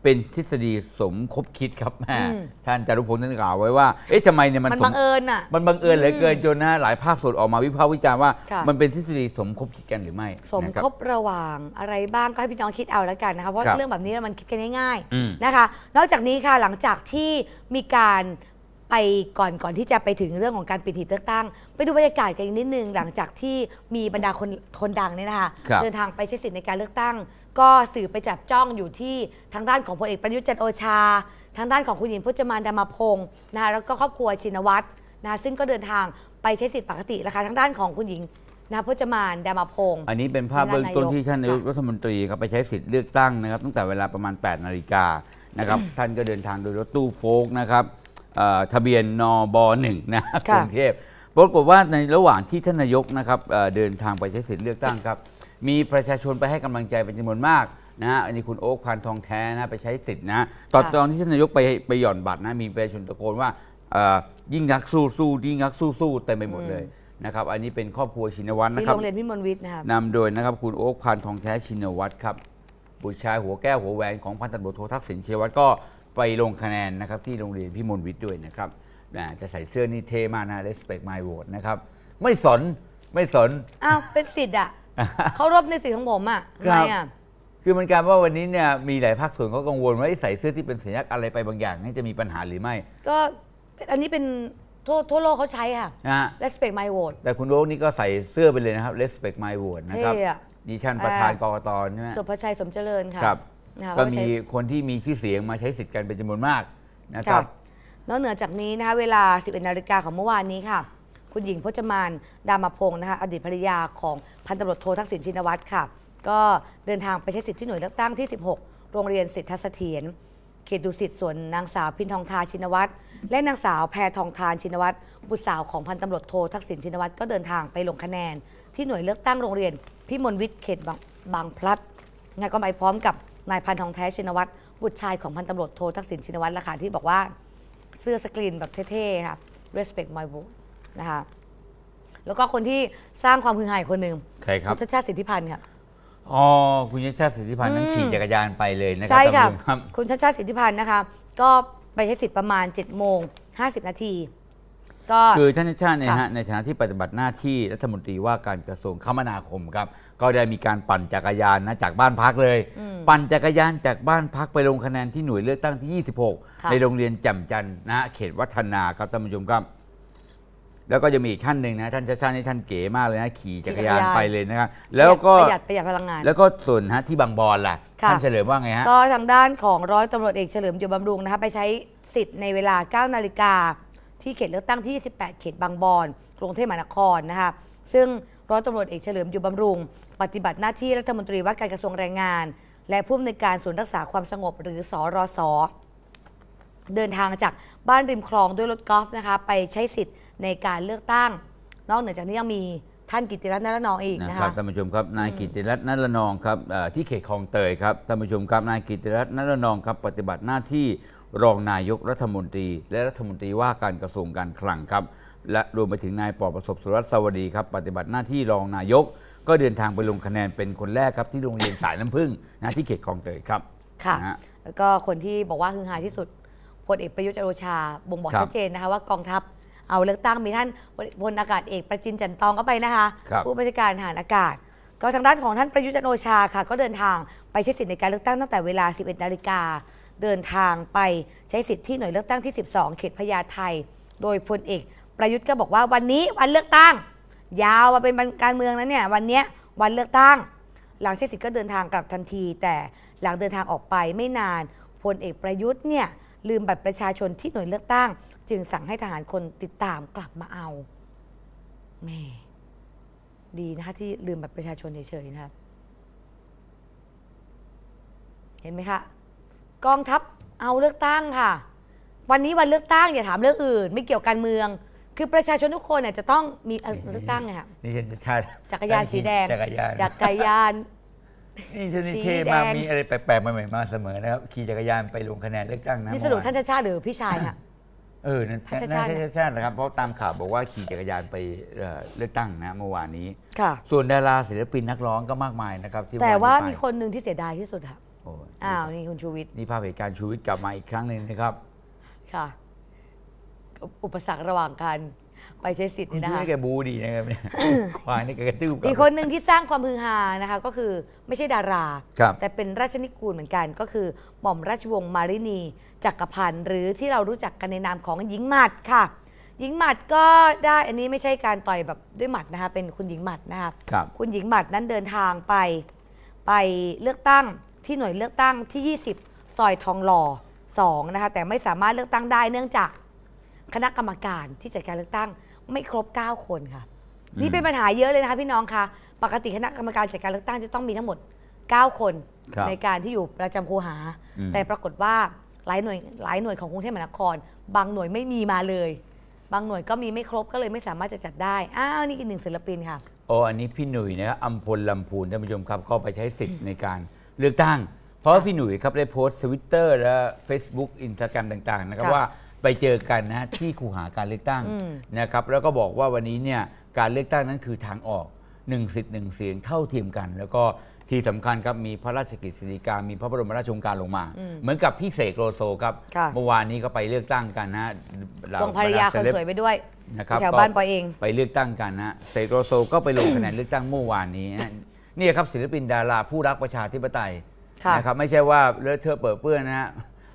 เป็นทฤษฎีสมคบคิดครับแม่ท่านจารุพงศ์ท่านกล่าวไว้ว่าเอ๊ะทำไมเนี่ยมันมันบังเอิญอ่ะมันบังเอิญเหลือเกินจนนะหลายภาคส่วนออกมาวิพากษ์วิจารณ์ว่ามันเป็นทฤษฎีสมคบคิดกันหรือไม่ สมคบระหว่างอะไรบ้างก็ให้พี่น้องคิดเอาแล้วกันนะคะเพราะเรื่องแบบนี้มันคิดกันง่าย ๆ นะคะ นอกจากนี้ค่ะหลังจากที่มีการไปก่อนก่อนที่จะไปถึงเรื่องของการปิดหีบเลือกตั้ง ไปดูบรรยากาศกันอีกนิดนึงหลังจากที่มีบรรดาคนคนดังเนี่ยนะคะเดินทางไปใช้สิทธิในการเลือกตั้ง ก็สื่อไปจับจ้องอยู่ที่ ทางด้านของพลเอกประยุทธ์จันโอชา ทางด้านของคุณหญิงพจมานดามาพงศ์นะคะแล้วก็ครอบครัวชินวัตรนะซึ่งก็เดินทางไปใช้สิทธิปกตินะคะทางด้านของคุณหญิงนะพจมานดามาพงศ์อันนี้เป็นภาพเบื้องต้นที่ท่านรัฐมนตรีครับไปใช้สิทธิ์เลือกตั้งนะครับตั้งแต่เวลาประมาณ8นาฬิกานะครับ ท่านก็เดินทางโดยรถตู้โฟกนะครับทะเบียน นบหนึ่งนะกรุงเทพปรากฏว่าในระหว่างที่ท่านนายกนะครับเดินทางไปใช้สิทธิเลือกตั้งครับ มีประชาชนไปให้กำลังใจเป็นจำนวนมากนะอันนี้คุณโอ๊คพันทองแท้นะไปใช้สิทธินะตอนตอนที่ท่านนายกไปไปหย่อนบัตรนะมีประชาชนตะโกนว่ายิ่งรักสู้สู้ยิ่งรักสู้สู้เต็มไปหมดเลยนะครับอันนี้เป็นครอบครัวชินวัตรนะครับโรงเรียนพิมลวิทย์นะครับนำโดยนะครับคุณโอ๊คพันทองแท้ชินวัตรครับบุตรชายหัวแก้วหัวแหวนของพันตำรวจโททักษิณชินวัตรก็ไปลงคะแนนนะครับที่โรงเรียนพิมลวิทย์ด้วยนะครับจะใส่เสื้อนี่เทมานะ respect my vote นะครับไม่สนไม่สนอ้าวเป็นสิทธิ์อ่ะเขารบในสิทธิ์ของผมอ่ะทำไมอ่ะคือมันการว่าวันนี้เนี่ยมีหลายภาคส่วนเขากังวลว่าใส่เสื้อที่เป็นสัญลักษณ์อะไรไปบางอย่างนี่จะมีปัญหาหรือไม่ก็อันนี้เป็นทั่วทั่วโลกเขาใช้ค่ะ respect my vote แต่คุณโรกนี่ก็ใส่เสื้อไปเลยนะครับ respect my vote นะครับเี่อะดิฉันประธานกรกตใช่ไหมสุภชัยสมเจริญค่ะก็มีคนที่มีชื่อเสียงมาใช้สิทธิ์กันเป็นจำนวนมากนะครับ นอกเหนือจากนี้นะคะเวลา 11นาฬิกาของเมื่อวานนี้ค่ะ คุณหญิงพจมาน ดามาพงศ์นะคะอดีตภรรยาของพันตำรวจโททักษิณชินวัตรค่ะ ก็เดินทางไปใช้สิทธิ์ที่หน่วยเลือกตั้งที่ 16 โรงเรียนสิทธเสถียรเขตดุสิตส่วนนางสาวพินทองทาชินวัตร และนางสาวแพทองทานชินวัตร บุตรสาวของพันตำรวจโททักษิณชินวัตรก็เดินทางไปลงคะแนนที่หน่วยเลือกตั้งโรงเรียนพิมลวิทย์เขตบางพลัดนะก็ไปพร้อมกับนายพันทองแท้ชินวัตร บุตรชายของพันตำรวจโททักษิณชินวัตรละค่ะที่บอกว่า เสื้อสกรีนแบบเท่ ๆค่ะ respect my vote นะคะแล้วก็คนที่สร้างความพึงหายคนหนึ่งใครครับ คุณชาติชาติสิทธิพันธ์ค่ะ อ๋อ คุณชัชชาติสิทธิพันธ์นั้นขี่จักรยานไปเลยนะครับ ใช่ค่ะคุณชัชชาติสิทธิพันธ์นะคะก็ไปใช้สิทธิ์ประมาณ7จ็ดโมงห้าสิบนาที ก็คือท่านชาติเนี่ยฮะในฐานะที่ปฏิบัติหน้าที่รัฐมนตรีว่าการกระทรวงคมนาคมครับก็ได้มีการปั่นจักรยานนะ จากบ้านพักเลย ปั่นจักรยานจากบ้านพักไปลงคะแนนที่หน่วยเลือกตั้งที่ 26 ในโรงเรียนแจ่มจันทร์นะเขตวัฒนาครับท่านผู้ชมครับ แล้วก็จะมีอีกท่านหนึ่งนะท่านชาชาในท่านเก๋มากเลยนะ ขี่จักรยานไปเลยนะครับแล้วก็ประหยัดประหยัดพลังงาน แล้วก็ส่วนฮะที่บางบอนล่ะ่ะท่านเฉลิมว่าไงฮะก็ทางด้านของร้อยตำรวจเอกเฉลิมอยู่บำรุงนะคะไปใช้สิทธิ์ในเวลา9นาฬิกาที่เขตเลือกตั้งที่ 28 เขตบางบอนกรุงเทพมหานครนะคะซึ่งร้อยตำรวจเอกเฉลิมอยู่บำรุงปฏิบัติหน้าที่รัฐมนตรีว่าการกระทรวงแรงงาน และผู้อำนวยการศูนย์รักษาความสงบหรือสอรอสอเดินทางจากบ้านริมคลองด้วยรถกอล์ฟนะคะไปใช้สิทธิ์ในการเลือกตั้ง นอกเหนือจากนี้ยังมีท่านกิติรัตน์นรนองอีกนะคะท่านผู้ชมครับนายกิติรัตน์นรนองครับที่เขตคลองเตยครับท่านผู้ชมครับนายกิติรัตน์นรนองครับปฏิบัติหน้าที่รองนายกรัฐมนตรี และรัฐมนตรีว่าการกระทรวงการคลังครับและรวมไปถึงนายปอประสบสุรัตสวัสดีครับ ปฏิบัติหน้าที่รองนายก ก็เดินทางไปลงคะแนนเป็นคนแรกครับ ที่โรงเรียนสายน้ำพึ่งนะที่เขตคลองเตยครับ ค่ะแล้วก็คนที่บอกว่าฮือฮาที่สุดพลเอกประยุทธ์จันรโอชาบ่งบอกชัดเจนนะคะว่ากองทัพ เอาเลือกตั้งมีท่านพลอากาศเอก ประจินจันตองก็ไปนะคะผู้บัญชาการทหารอากาศ ก็ทางด้านของท่านประยุทธ์จันรโอชาค่ะก็เดินทางไปใช้สิทธิ์ในการเลือกตั้งตั้งแต่เวลา11นาฬิกาเดินทางไปใช้สิทธิ์ที่หน่วยเลือกตั้งที่12 เขตพญาไทโดยพลเอกประยุทธ์ ก็บอกว่าวันนี้วันเลือกตั้ง ยาวมาเป็นการเมืองนะเนี่ยวันนี้วันเลือกตั้ง หลังเชสิ็จก็เดินทางกลับทันที แต่หลังเดินทางออกไปไม่นานพลเอกประยุทธ์เนี่ยลืมบัตรประชาชนที่หน่วยเลือกตั้ง จึงสั่งให้ทหารคนติดตามกลับมาเอาแม่ดีนะคะที่ลืมบัตรประชาชนเฉยๆนะคะเห็นไหมคะกองทัพเอาเลือกตั้งค่ะ วันนี้วันเลือกตั้งอย่าถามเรื่องอื่น ไม่เกี่ยวกันเมืองคือประชาชนทุกคนเนี่ยจะต้องมีเลือกตั้งไงคะนี่ันจชาติจักรยานสีแดงจักรยานจักรยานนี่ฉันนี่เท่มามีอะไรแปลกๆใหม่ๆมาเสมอนะครับขี่จักรยานไปลงคะแนนเลือกตั้งนะนี่สรุปท่านชาชาหรือพี่ชายค่ะเออนั่นท่านชาชท่านชาตินะครับเพราะตามข่าวบอกว่าขี่จักรยานไปเลือกตั้งนะ เมื่อวานนี้ ค่ะ ส่วนดาราศิลปินนักร้องก็มากมายนะครับที่แต่ว่ามีคนหนึ่งที่เสียดายที่สุดค่ะอ้าวนี่คุณชูวิทย์นี่ภาพเหตุการณ์ชูวิทย์กลับมาอีกครั้งหนึ่งนะครับ ค่ะอุปสรรคระหว่างการไปใช้สิทธิ์นี่นะช่คะแกบูดีนะครับเนี่ย ควายนี่แกกระตืบกอีกคนหนึ่งที่สร้างความฮือฮานะคะก็คือไม่ใช่ดาราครับแต่เป็นราชนิกูลเหมือนกันก็คือหม่อมราชวงศ์มารินีจักรพันธ์หรือที่เรารู้จักกันในนามของหญิงหมัดค่ะ หญิงหมัดก็ได้ อันนี้ไม่ใช่การต่อยแบบด้วยหมัดนะคะเป็นคุณหญิงหมัดนะคะครับ คุณหญิงหมัดนั้นเดินทางไปไปเลือกตั้งที่หน่วยเลือกตั้งที่ 20ซอยทองหล่อ2นะคะแต่ไม่สามารถเลือกตั้งได้เนื่องจากคณะกรรมการที่จัดการเลือกตั้งไม่ครบ9คนค่ะนี่เป็นปัญหาเยอะเลยนะคะพี่น้องคะปกติคณะกรรมการจัดการเลือกตั้งจะต้องมีทั้งหมด9คนในการที่อยู่ประจำคูหา แต่ปรากฏว่าหลายหน่วยหลายหน่วยของกรุงเทพมหานครบางหน่วยไม่มีมาเลย บางหน่วยก็มีไม่ครบก็เลยไม่สามารถจะจัดได้อ้าวนี่อีกหนึ่งศิลปินค่ะโอ้อันนี้พี่หนุ่ยนะอัมพลลำพูนท่านผู้ชมครับเ้าไปใช้สิทธิ์ในการเลือกตั้ง เพราะพี่หนุ่ยครับได้โพสต์ทวิตเตอร์และ Facebook อินสตาแกรมต่างๆนะครับว่าไปเจอกันนะ ที่คูหาการเลือกตั้งนะครับแล้วก็บอกว่าวันนี้เนี่ยการเลือกตั้งนั้นคือทางออกหนึ่งสิทธิ์หนึ่งเสียงเท่าเทียมกันแล้วก็ที่สำคัญครับมีพระราชกิจสีกามีพระบรมราชโองการลงมา เหมือนกับพี่เสกโลโซครับเมื่อวานนี้ก็ไปเลือกตั้งกันนะหลงภรรยาคนสวยไปด้วยนะครับแถวบ้านปอเอง ไปเลือกตั้งกันนะเสกโลโซก็ไปลงคะแนนเลือกตั้งเมื่อวานนี้ นี่ครับ ศิลปินดาราผู้รักประชาธิปไตยนะครับ ไม่ใช่ว่าเลือเธอเปิดเปื้อนนะฮะ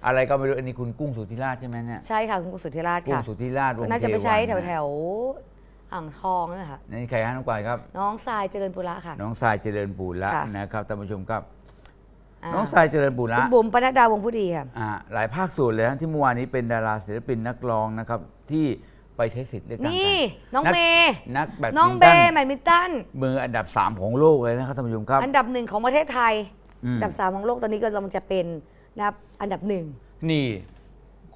อะไรก็ไม่รู้อันนี้คุณกุ้งสุธิราชใช่ไหมเนี่ยใช่ค่ะคุณกุ้งสุธิราชกุ้งค่ะสุธิราชน่าจะไปใช้แถวแถวอ่างทองน่ค่ะนี่ใครฮะน้องกวายครับ น้องทรายเจริญปุระค่ะ น้องทรายเจริญปุระนะครับท่านผู้ชมครับน้องทรายเจริญปุระคุณบุ๋มปนัดดาวงผู้ดีค่ะอ่าหลายภาคส่วนเลยนที่เมื่อวานนี้เป็นดาราศิลปินนักร้องนะครับ ที่ไปใช้สิทธิ์เลือกตั้งนี่น้อง เมย์นักแบดมินตมิน้อตันย์แมดมินตันมืออันดับ 3 ของโลกเลยนะครับท่านผู้ชมครับ อันดับหนึ่งของประเทศไทย อันดับสามของโลกตอนนี้ก็กำลังจะเป็นนะรับอันดับหนึ่งนี่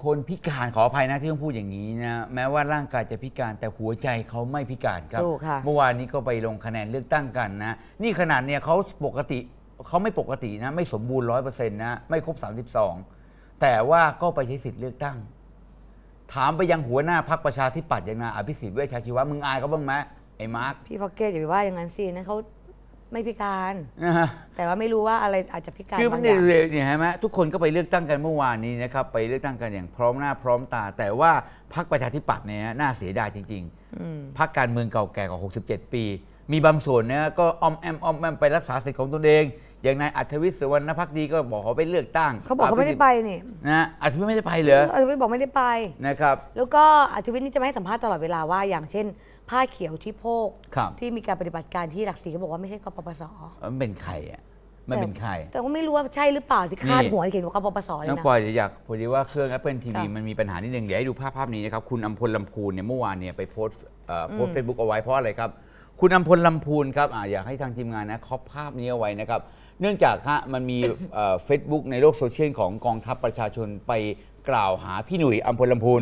คนพิการขออภัยนะที่ต้องพูดอย่างนี้นะแม้ว่าร่างกายจะพิการแต่หัวใจเขาไม่พิการครับถูกค่ะเมื่อวานนี้ก็ไปลงคะแนนเลือกตั้งกันนะนี่ขนาดเนี่ยเขาปกติเขาไม่ปกตินะไม่สมบูรณ์ร้อยเปอร์เซ็นต์นะไม่ครบสามสิบสองแต่ว่าก็ไปใช้สิทธิ์เลือกตั้ง ถามไปยังหัวหน้าพักประชาธิปัตย์อย่างนาอภิสิทธิ์เวชชาชีวะ มึงอายเขาบ้างไหมไอ้มาร์คพี่พ็อกเก็ตอย่าไปว่าอย่างนั้นสินั่นเขาไม่พิการ แต่ว่าไม่รู้ว่าอะไรอาจจะพิการคือมันอเร็่ยเนี่ยใช่ไหมทุกคนก็ไปเลือกตั้งกันเมื่อวานนี้นะครับไปเลือกตั้งกันอย่างพร้อมหน้าพร้อมตา แต่ว่าพรรคประชาธิปัตย์เนี่ยน่าเสียดายจริงๆพรรคการเมืองเก่าแก่กว่า67 ปี มีบางส่วนเนี่ยก็อ้อมแอมอ้อมแอมไปรักษาสิทธิ์ของตนเอง อย่างนายอัธวิศวรรณพักดีก็บอกเขาไปเลือกตั้งเขาบอกเขาไม่ได้ไปนี่นะอัธวิศไม่ได้ไปเหรออัธวิศบอกไม่ได้ไปนะครับแล้วก็อัธวิศนี่จะไม่ให้สัมภาษณ์ตลอดเวลาว่าอย่างเช่นผ้าเขียวที่โพกที่มีการปฏิบัติการที่หลักสีเขาบอกว่า ไม่ใช่กปปสมันเป็นใครอ่ะมันเป็นใคร แต่ก็ไม่รู้ว่าใช่หรือเปล่าที่คาดหัวเขียนว่ากปปสเลยนะน้องปอยอยากพอดีว่าเครื่อง Apple TV มันมีปัญหานิดนึงเดี๋ยวให้ดูภาพภาพนี้นะครับ คุณอัมพลลำพูนเนี่ยเมื่อวานเนี่ยไปโพสโพสเฟซบุ๊กเอาไว้เพราะอะไรครับคุณอัมพลลำพูนครับอยากให้ทางทีมงานนะคอบภาพนี้เอาไว้นะครับเนื่องจากฮะมันมีเฟซบุ๊กในโลกโซเชียลของกองทัพประชาชนไปกล่าวหาพี่หนุ่ยอัมพลลำพูน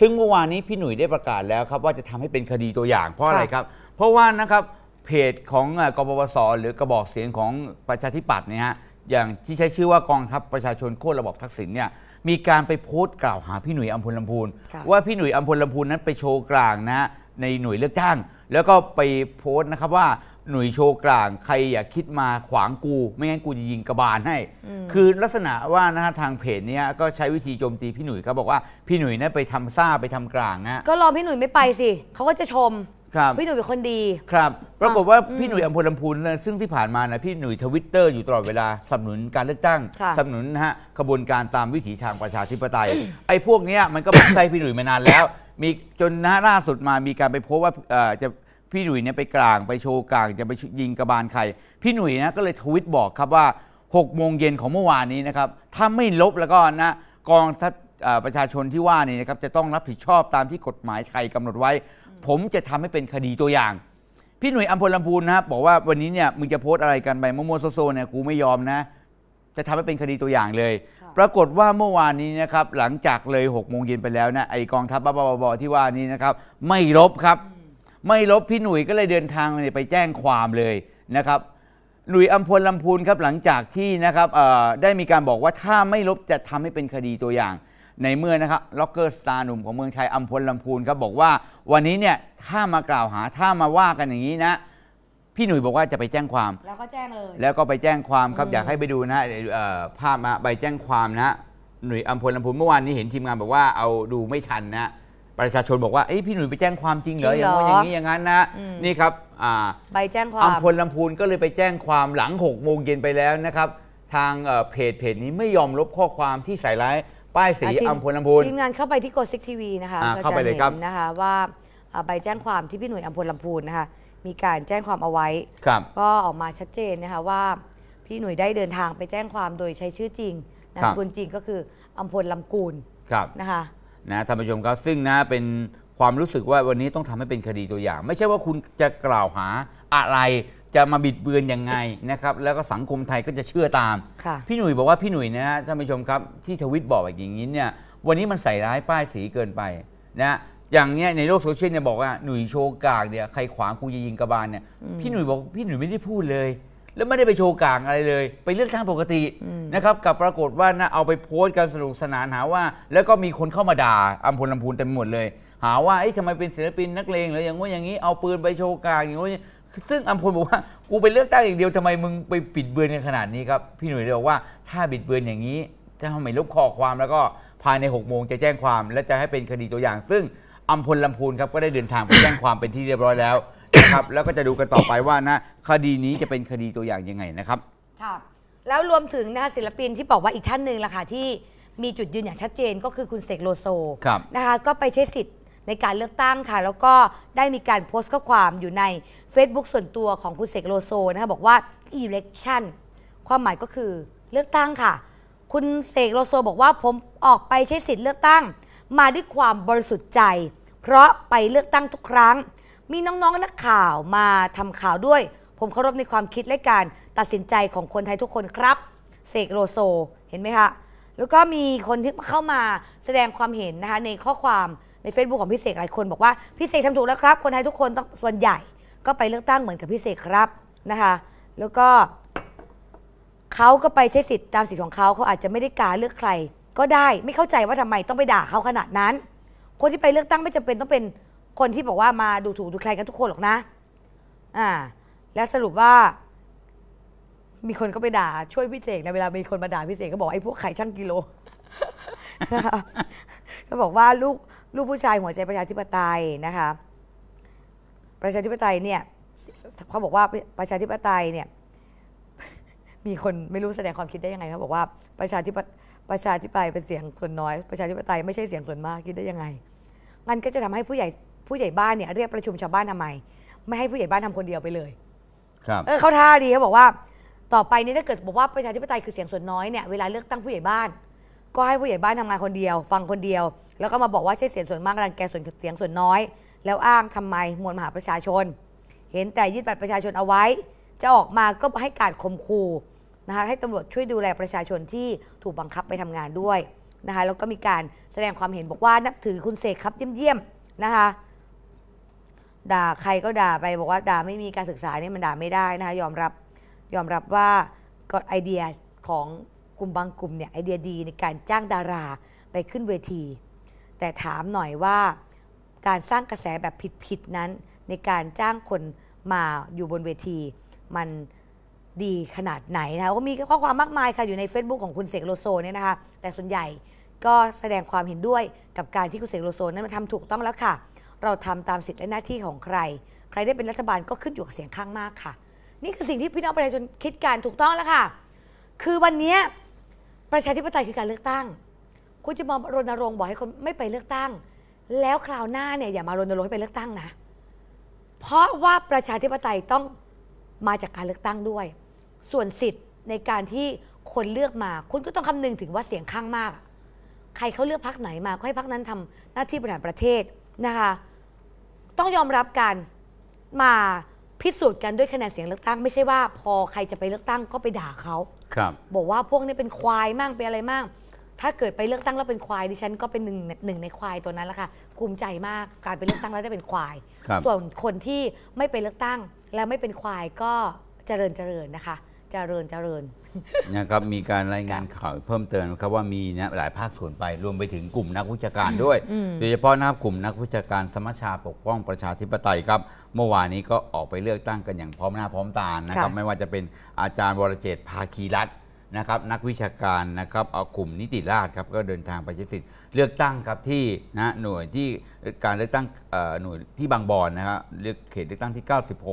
ซึ่งเมื่อวานนี้พี่หนุ่ยได้ประกาศแล้วครับว่าจะทำให้เป็นคดีตัวอย่างเพราะอะไรครับ เพราะว่านะครับเพจของกบวสหรือกระบอกเสียงของประชาธิปัตย์เนี่ยฮะอย่างที่ใช้ชื่อว่ากองทัพประชาชนโค่นระบอบทักษิณเนี่ยมีการไปโพสต์กล่าวหาพี่หนุ่ยอัมพลลำพูนว่าพี่หนุ่ยอัมพลลำพูนนั้นไปโชว์กลางนะในหน่วยเลือกตั้งแล้วก็ไปโพสต์นะครับว่าหนุ่ยโชกลางใครอย่าคิดมาขวางกูไม่งั้นกูจะยิงกระบาลให้คือลักษณะว่านะฮะทางเพจเนี้ยก็ใช้วิธีโจมตีพี่หนุ่ยเขาบอกว่า พี่หนุ่ยเนี่ยไปทำซ่าไปทำกลางนะก็รอพี่หนุ่ยไม่ไปสิเขาก็จะชมครับพี่หนุ่ยเป็นคนดีครับปรากฏว่าพี่หนุ่ยอัมพลลำพูนซึ่งที่ผ่านมานะพี่หนุ่ยทวิตเตอร์อยู่ตลอดเวลาสนับสนุนการเลือกตั้งสนับสนุนนะฮะขบวนการตามวิถีทางประชาธิปไตย ไอ้พวกเนี้ยมันก็ใัส้พี่หนุ่ยมานานแล้ว มีจนนะาล่าสุดมามีการไปโพสต์ว่าจะพี่หนุ่ยเนี่ยไปกลาง ไปโชว์กลางจะไปยิงกระบาลใครพี่หนุ่ยนะก็เลยทวิตบอกครับว่า6โมงเย็นของเมื่อวานนี้นะครับถ้าไม่ลบแล้วก็นะ กองทัพประชาชนที่ว่านี่นะครับจะต้องรับผิดชอบตามที่กฎหมายไทยกำหนดไว้ ผมจะทำให้เป็นคดีตัวอย่างพี่หนุ่ยอัมพลลำพูนนะครับบอกว่าวันนี้เนี่ยมึงจะโพสอะไรกันไปมัมวซโซเนี่ยกูไม่ยอมนะจะทำให้เป็นคดีตัวอย่างเลย ปรากฏว่าเมื่อวานนี้นะครับหลังจากเลย6กโมงเย็นไปแล้วนะไอกองทัพบ้าบอที่ว่านี้นะครับ ไม่ลบครับไม่ลบพี่หนุ่ยก็เลยเดินทางไปแจ้งความเลยนะครับ หนุ่ยอัมพลลำพูนครับหลังจากที่นะครับได้มีการบอกว่าถ้าไม่ลบจะทำให้เป็นคดีตัวอย่าง ในเมื่อนะครับล็อกเกอร์สตาร์หนุ่มของเมืองไทยอัมพลลำพูนครับบอกว่าวันนี้เนี่ยถ้ามากล่าวหาถ้ามาว่ากันอย่างนี้นะ พี่หนุ่ยบอกว่าจะไปแจ้งความแล้วก็แจ้งเลยแล้วก็ไปแจ้งความครับ อยากให้ไปดูนะภาพมาใบแจ้งความนะ หนุ่ยอัมพลลำพูนเมื่อวานนี้เห็นทีมงานบอกว่าเอาดูไม่ทันนะประชาชนบอกว่าเอ้พี่หนุ่ยไปแจ้งความจริงเหรอจริองย่าเหรงออย่างนี้อย่างนั้นนะ นี่ครับใบแจ้งความอำพลลำพูนก็เลยไปแจ้งความหลัง6โมงเย็นไปแล้วนะครับ ทางเพจเพจนี้ไม่ยอมลบข้อความที่ใส่ร้ายป้ายสีอ่ะอพลลำพูน ทีมงานเข้าไปที่โกซิกทีวีนะคะ เข้าไปเลยครับนะคะว่าใบแจ้งความที่พี่หนุ่ยอัมพลลำพูนนะคะมีการแจ้งความเอาไว้ครับ ก็ออกมาชัดเจนนะคะว่าพี่หนุ่ยได้เดินทางไปแจ้งความโดยใช้ชื่อจริงนามสกุลจริงก็คืออัมพลลำกูลนะคะนะท่านผู้ชมครับซึ่งนะเป็นความรู้สึกว่า วันนี้ต้องทำให้เป็นคดีตัวอย่างไม่ใช่ว่าคุณจะกล่าวหา อะไรจะมาบิดเบือนยังไงนะครับแล้วก็สังคมไทยก็จะเชื่อตามพี่หนุ่ยบอกว่าพี่หนุ่ยนะฮะท่านผู้ชมครับที่ทวิตบอกอย่างนี้เนี่ยวันนี้มันใส่ร้ายป้ายสีเกินไปนะอย่างเนี้ยในโลกโซเชียลเนี่ยบอกว่าหนุ่ยโชกากเนี่ยใครขวางกูจะยิงกระบาลเนี่ยพี่หนุ่ยบอกพี่หนุ่ยไม่ได้พูดเลยแล้วไม่ได้ไปโชว์กลางอะไรเลย ไปเลือกตั้งปกตินะครับกับปรากฏว่านะเอาไปโพสต์การสนุกสนานหาว่า แล้วก็มีคนเข้ามาด่าอำพลลำพูนเต็มหมดเลย หาว่าไอ้ทำไมเป็นศิลปินนักเลงหรืออย่างว่าอย่างนี้เอาปืนไปโชว์กลางอย่างว่าซึ่งอำพลบอกว่ากูไปเลือกตั้งอย่างเดียว ทำไมมึงไปปิดเบือนกันขนาดนี้ครับพี่หนุ่ยเลยบอกว่าถ้าบิดเบือนอย่างนี้ถ้าไมลบข้อความแล้วก็ภายใน6กโมงจะแจ้งความและจะให้เป็นคดีตัวอย่าง ซึ่งอำพลลำาพูนครับก็ได้เดินทางไปแจ้งความเป็นที่เรียบร้อยแล้วนะครับแล้วก็จะดูกันต่อไปว่านะคดีนี้จะเป็นคดีตัวอย่างยังไงนะครับค่ะแล้วรวมถึงนะศิลปินที่บอกว่าอีกท่านหนึ่งล่ะค่ะที่มีจุดยืนอย่างชัดเจนก็คือคุณเสกโลโซครับนะคะก็ไปใช้สิทธิ์ในการเลือกตั้งค่ะ แล้วก็ได้มีการโพสต์ข้อความอยู่ใน Facebook ส่วนตัวของคุณเสกโลโซนะคะบอกว่า election ความหมายก็คือเลือกตั้งค่ะ คุณเสกโลโซบอกว่าผมออกไปใช้สิทธิ์เลือกตั้ง มาด้วยความบริสุทธิ์ใจเพราะไปเลือกตั้งทุกครั้งมีน้องๆนักข่าวมาทำข่าวด้วย ผมเคารพในความคิดและการตัดสินใจของคนไทยทุกคนครับเสกโลโซเห็นไหมคะแล้วก็มีคนที่เข้ามาแสดงความเห็นนะคะในข้อความใน Facebook ของพี่เสกหลายคนบอกว่าพี่เสกทำถูกแล้วครับคนไทยทุกคนต้องส่วนใหญ่ก็ไปเลือกตั้งเหมือนกับพี่เสกครับนะคะแล้วก็เขาก็ไปใช้สิทธิ์ตามสิทธิ์ของเขาเขาอาจจะไม่ได้กาเลือกใคร ก็ได้ไม่เข้าใจว่าทำไมต้องไปด่าเขาขนาดนั้น คนที่ไปเลือกตั้งไม่จำเป็นต้องเป็นคนที่บอกว่ามาดูถูกดูแคลนกันทุกคนหรอกนะ อ่า แล้วสรุปว่า มีคนก็ไปด่าช่วยพี่เสกนะเวลามีคนมาด่าพี่เสกก็บอกไอ้พวกไข่ช่างกิโล ก็บอกว่าลูกลูกผู้ชายหัวใจประชาธิปไตยนะคะประชาธิปไตยเนี่ยเขาบอกว่าประชาธิปไตยเนี่ย มีคนไม่รู้แสดงความคิดได้ยังไงเขาบอกว่าประชาธิปประชาธิปไตยเป็นเสียงส่วนน้อย ประชาธิปไตยไม่ใช่เสียงส่วนมากคิดได้ยังไงมันก็จะทำให้ผู้ใหญ่ผู้ใหญ่บ้านเนี่ยเรียกประชุมชาวบ้านทำไมไม่ให้ผู้ใหญ่บ้านทำคนเดียวไปเลย ครับเออเขาท่าดีเขาบอกว่า ต่อไปนี้ถ้าเกิดบอกว่าประชาธิปไตยคือเสียงส่วนน้อยเนี่ยเวลาเลือกตั้งผู้ใหญ่บ้านก็ให้ผู้ใหญ่บ้านทำงานคนเดียว ฟังคนเดียว แล้วก็มาบอกว่า ใช่เสียงส่วนมากกำลังแกส่วนเสียงส่วนน้อย แล้วอ้างทำไมมวลมหาประชาชน เห็นแต่ยึดบัตรประชาชนเอาไว้ จะออกมาก็ให้การข่มขู่นะคะ ให้ตำรวจช่วยดูแลประชาชนที่ถูกบังคับไปทำงานด้วยนะคะ แล้วก็มีการแสดงความเห็นบอกว่านับถือคุณเสกครับเยี่ยมๆนะคะด่าใครก็ด่าไปบอกว่าด่า ไม่มีการศึกษาเนี่ยมันด่าไม่ได้นะคะยอมรับยอมรับว่าก็ไอเดียของกลุ่มบางกลุ่มเนี่ยไอเดียดีในการจ้างดาราไปขึ้นเวที แต่ถามหน่อยว่า การสร้างกระแสแบบผิดๆนั้น ในการจ้างคนมาอยู่บนเวที มันดีขนาดไหนนะคะก็มีข้อความมากมายค่ะอยู่ใน Facebook ของคุณเสกโลโซเนี่ยนะคะแต่ส่วนใหญ่ก็แสดงความเห็นด้วยกับการที่คุณเสกโลโซนั้นมาทำถูกต้องแล้วค่ะเราทำตามสิทธิและหน้าที่ของใคร ใครได้เป็นรัฐบาลก็ขึ้นอยู่กับเสียงข้างมากค่ะ นี่คือสิ่งที่พี่น้องประชาชนคิดการถูกต้องแล้วค่ะ คือวันนี้ประชาธิปไตยคือการเลือกตั้ง คุณจะมารณรงค์บอกให้คนไม่ไปเลือกตั้ง แล้วคราวหน้าเนี่ยอย่ามารณรงค์ให้ไปเลือกตั้งนะ เพราะว่าประชาธิปไตยต้องมาจากการเลือกตั้งด้วย ส่วนสิทธิ์ในการที่คนเลือกมา คุณก็ต้องคำนึงถึงว่าเสียงข้างมาก ใครเขาเลือกพักไหนมาก็ให้พักนั้นทำหน้าที่บริหารประเทศนะคะต้องยอมรับกันมาพิสูจน์กันด้วยคะแนนเสียงเลือกตั้งไม่ใช่ว่าพอใครจะไปเลือกตั้งก็ไปด่าเขาครับ บอกว่าพวกนี้เป็นควายมั่งเป็นอะไรมั่งถ้าเกิดไปเลือกตั้งแล้วเป็นควายดิฉันก็เป็นหนึ่งหนึ่งในควายตัวนั้นแล้วค่ะ ภูมิใจมากการไปเลือกตั้งแล้วได้เป็นควาย ส่วนคนที่ไม่ไปเลือกตั้งและไม่เป็นควายก็เจริญเจริญนะคะ เจริญเจริญนะครับมีการรายงานข่าวเพิ่มเติมครับว่ามีนะหลายภาคส่วนไปรวมไปถึงกลุ่มนักวิชาการด้วยโดยเฉพาะนะครับกลุ่ม นักวิชาการสมัชชาปกป้องประชาธิปไตยครับเมื่อวานนี้ก็ออกไปเลือกตั้งกันอย่างพร้อมหน้าพร้อมตานะครับไม่ว่าจะเป็นอาจารย์วรเจตภาคีรัตน์นะครับนักวิชาการนะครับเอากลุ่มนิติราษฎร์ครับก็เดินทางไปใช้สิทธิ์เลือกตั้งครับที่นะหน่วยที่การเลือกตั้งหน่วยที่บางบอนนะครับเลือกเขตเลือกตั้งที่